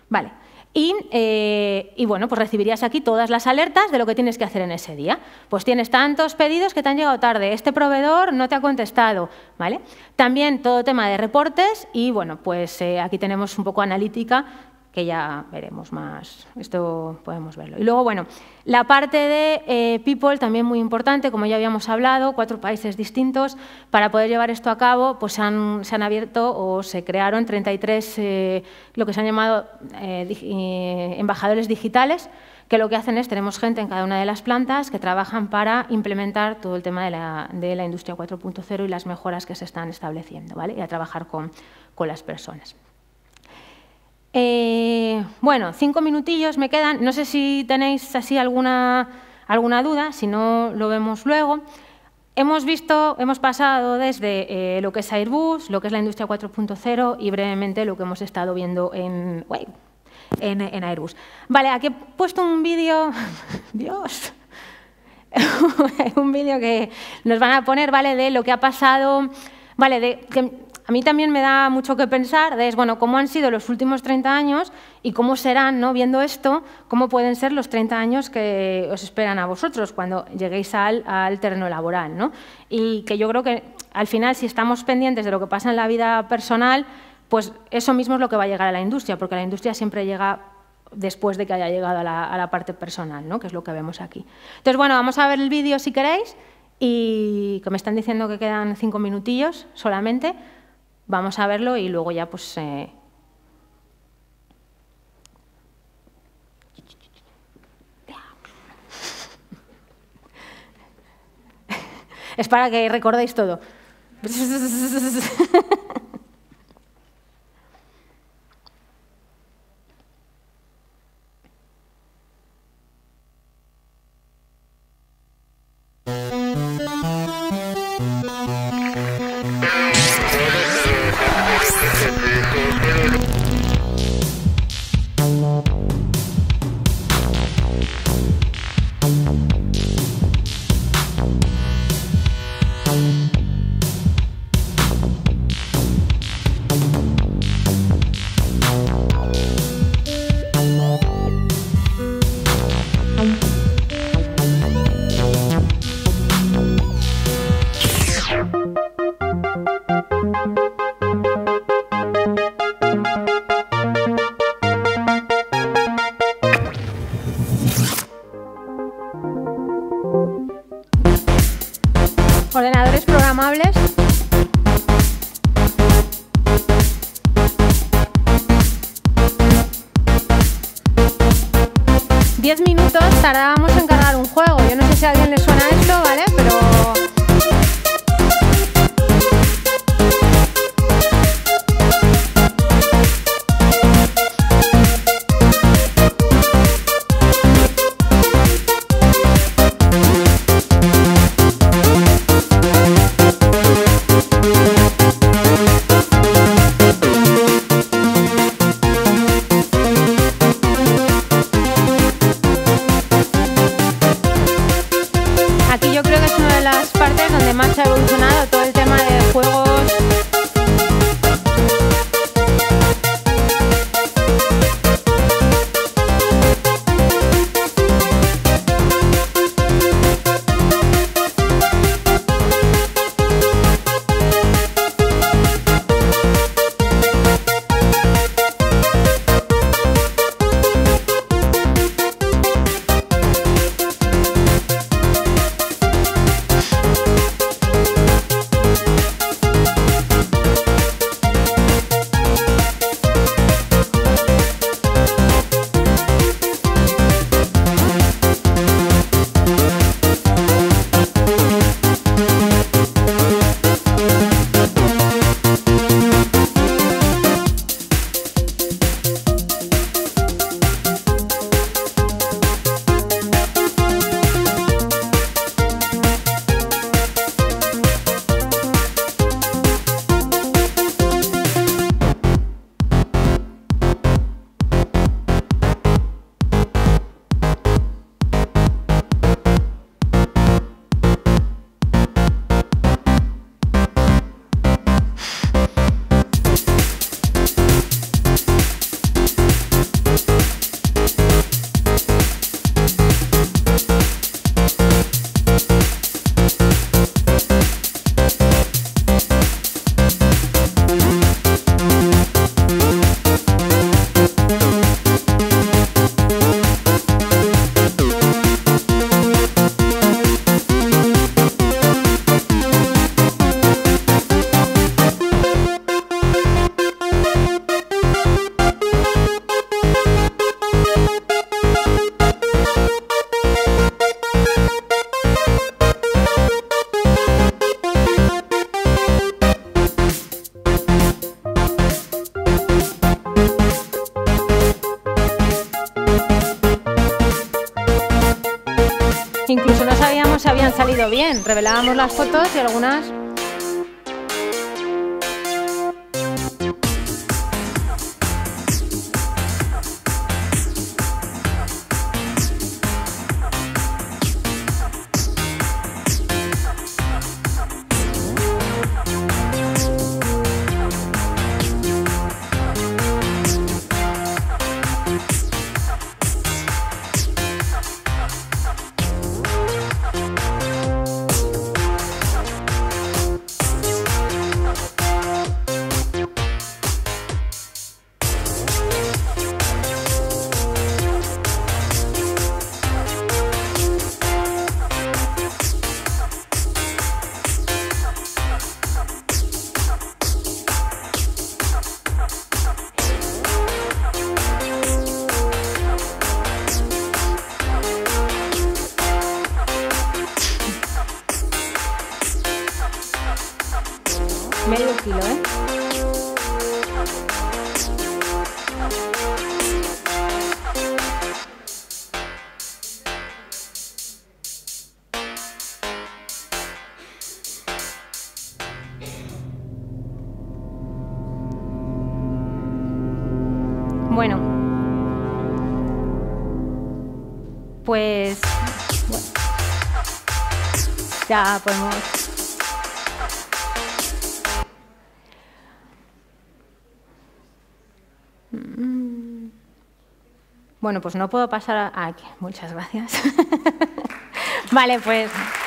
A: vale. Eh, y, bueno, pues recibirías aquí todas las alertas de lo que tienes que hacer en ese día. Pues tienes tantos pedidos que te han llegado tarde, este proveedor no te ha contestado, ¿vale? También todo tema de reportes y bueno, pues eh, aquí tenemos un poco analítica que ya veremos más, esto podemos verlo. Y luego, bueno, la parte de eh, People también muy importante, como ya habíamos hablado, cuatro países distintos, para poder llevar esto a cabo, pues se han abierto o se crearon 33, eh, lo que se han llamado eh, embajadores digitales, que lo que hacen es, tenemos gente en cada una de las plantas que trabajan para implementar todo el tema de la, industria 4.0 y las mejoras que se están estableciendo, ¿vale? Y a trabajar con, con las personas. Eh, bueno, cinco minutillos me quedan. No sé si tenéis así alguna, alguna duda, si no lo vemos luego. Hemos visto, hemos pasado desde eh, lo que es Airbus, lo que es la industria 4.0 y brevemente lo que hemos estado viendo en, en, Airbus. Vale, aquí he puesto un vídeo, Dios, un vídeo que nos van a poner, ¿vale? De lo que ha pasado, ¿vale? De, a mí también me da mucho que pensar de bueno, cómo han sido los últimos 30 años y cómo serán, ¿no? viendo esto, cómo pueden ser los 30 años que os esperan a vosotros cuando lleguéis al, terreno laboral. Y que yo creo que al final, si estamos pendientes de lo que pasa en la vida personal, pues eso mismo es lo que va a llegar a la industria, porque la industria siempre llega después de que haya llegado a la, parte personal, ¿no? que es lo que vemos aquí. Entonces, bueno, vamos a ver el vídeo si queréis y que me están diciendo que quedan cinco minutillos solamente. Vamos a verlo y luego ya pues... Eh... Es para que recordéis todo. ido bien. Revelábamos las fotos y algunas Ya mm. Bueno, pues no puedo pasar a... Aquí. Muchas gracias. vale, pues...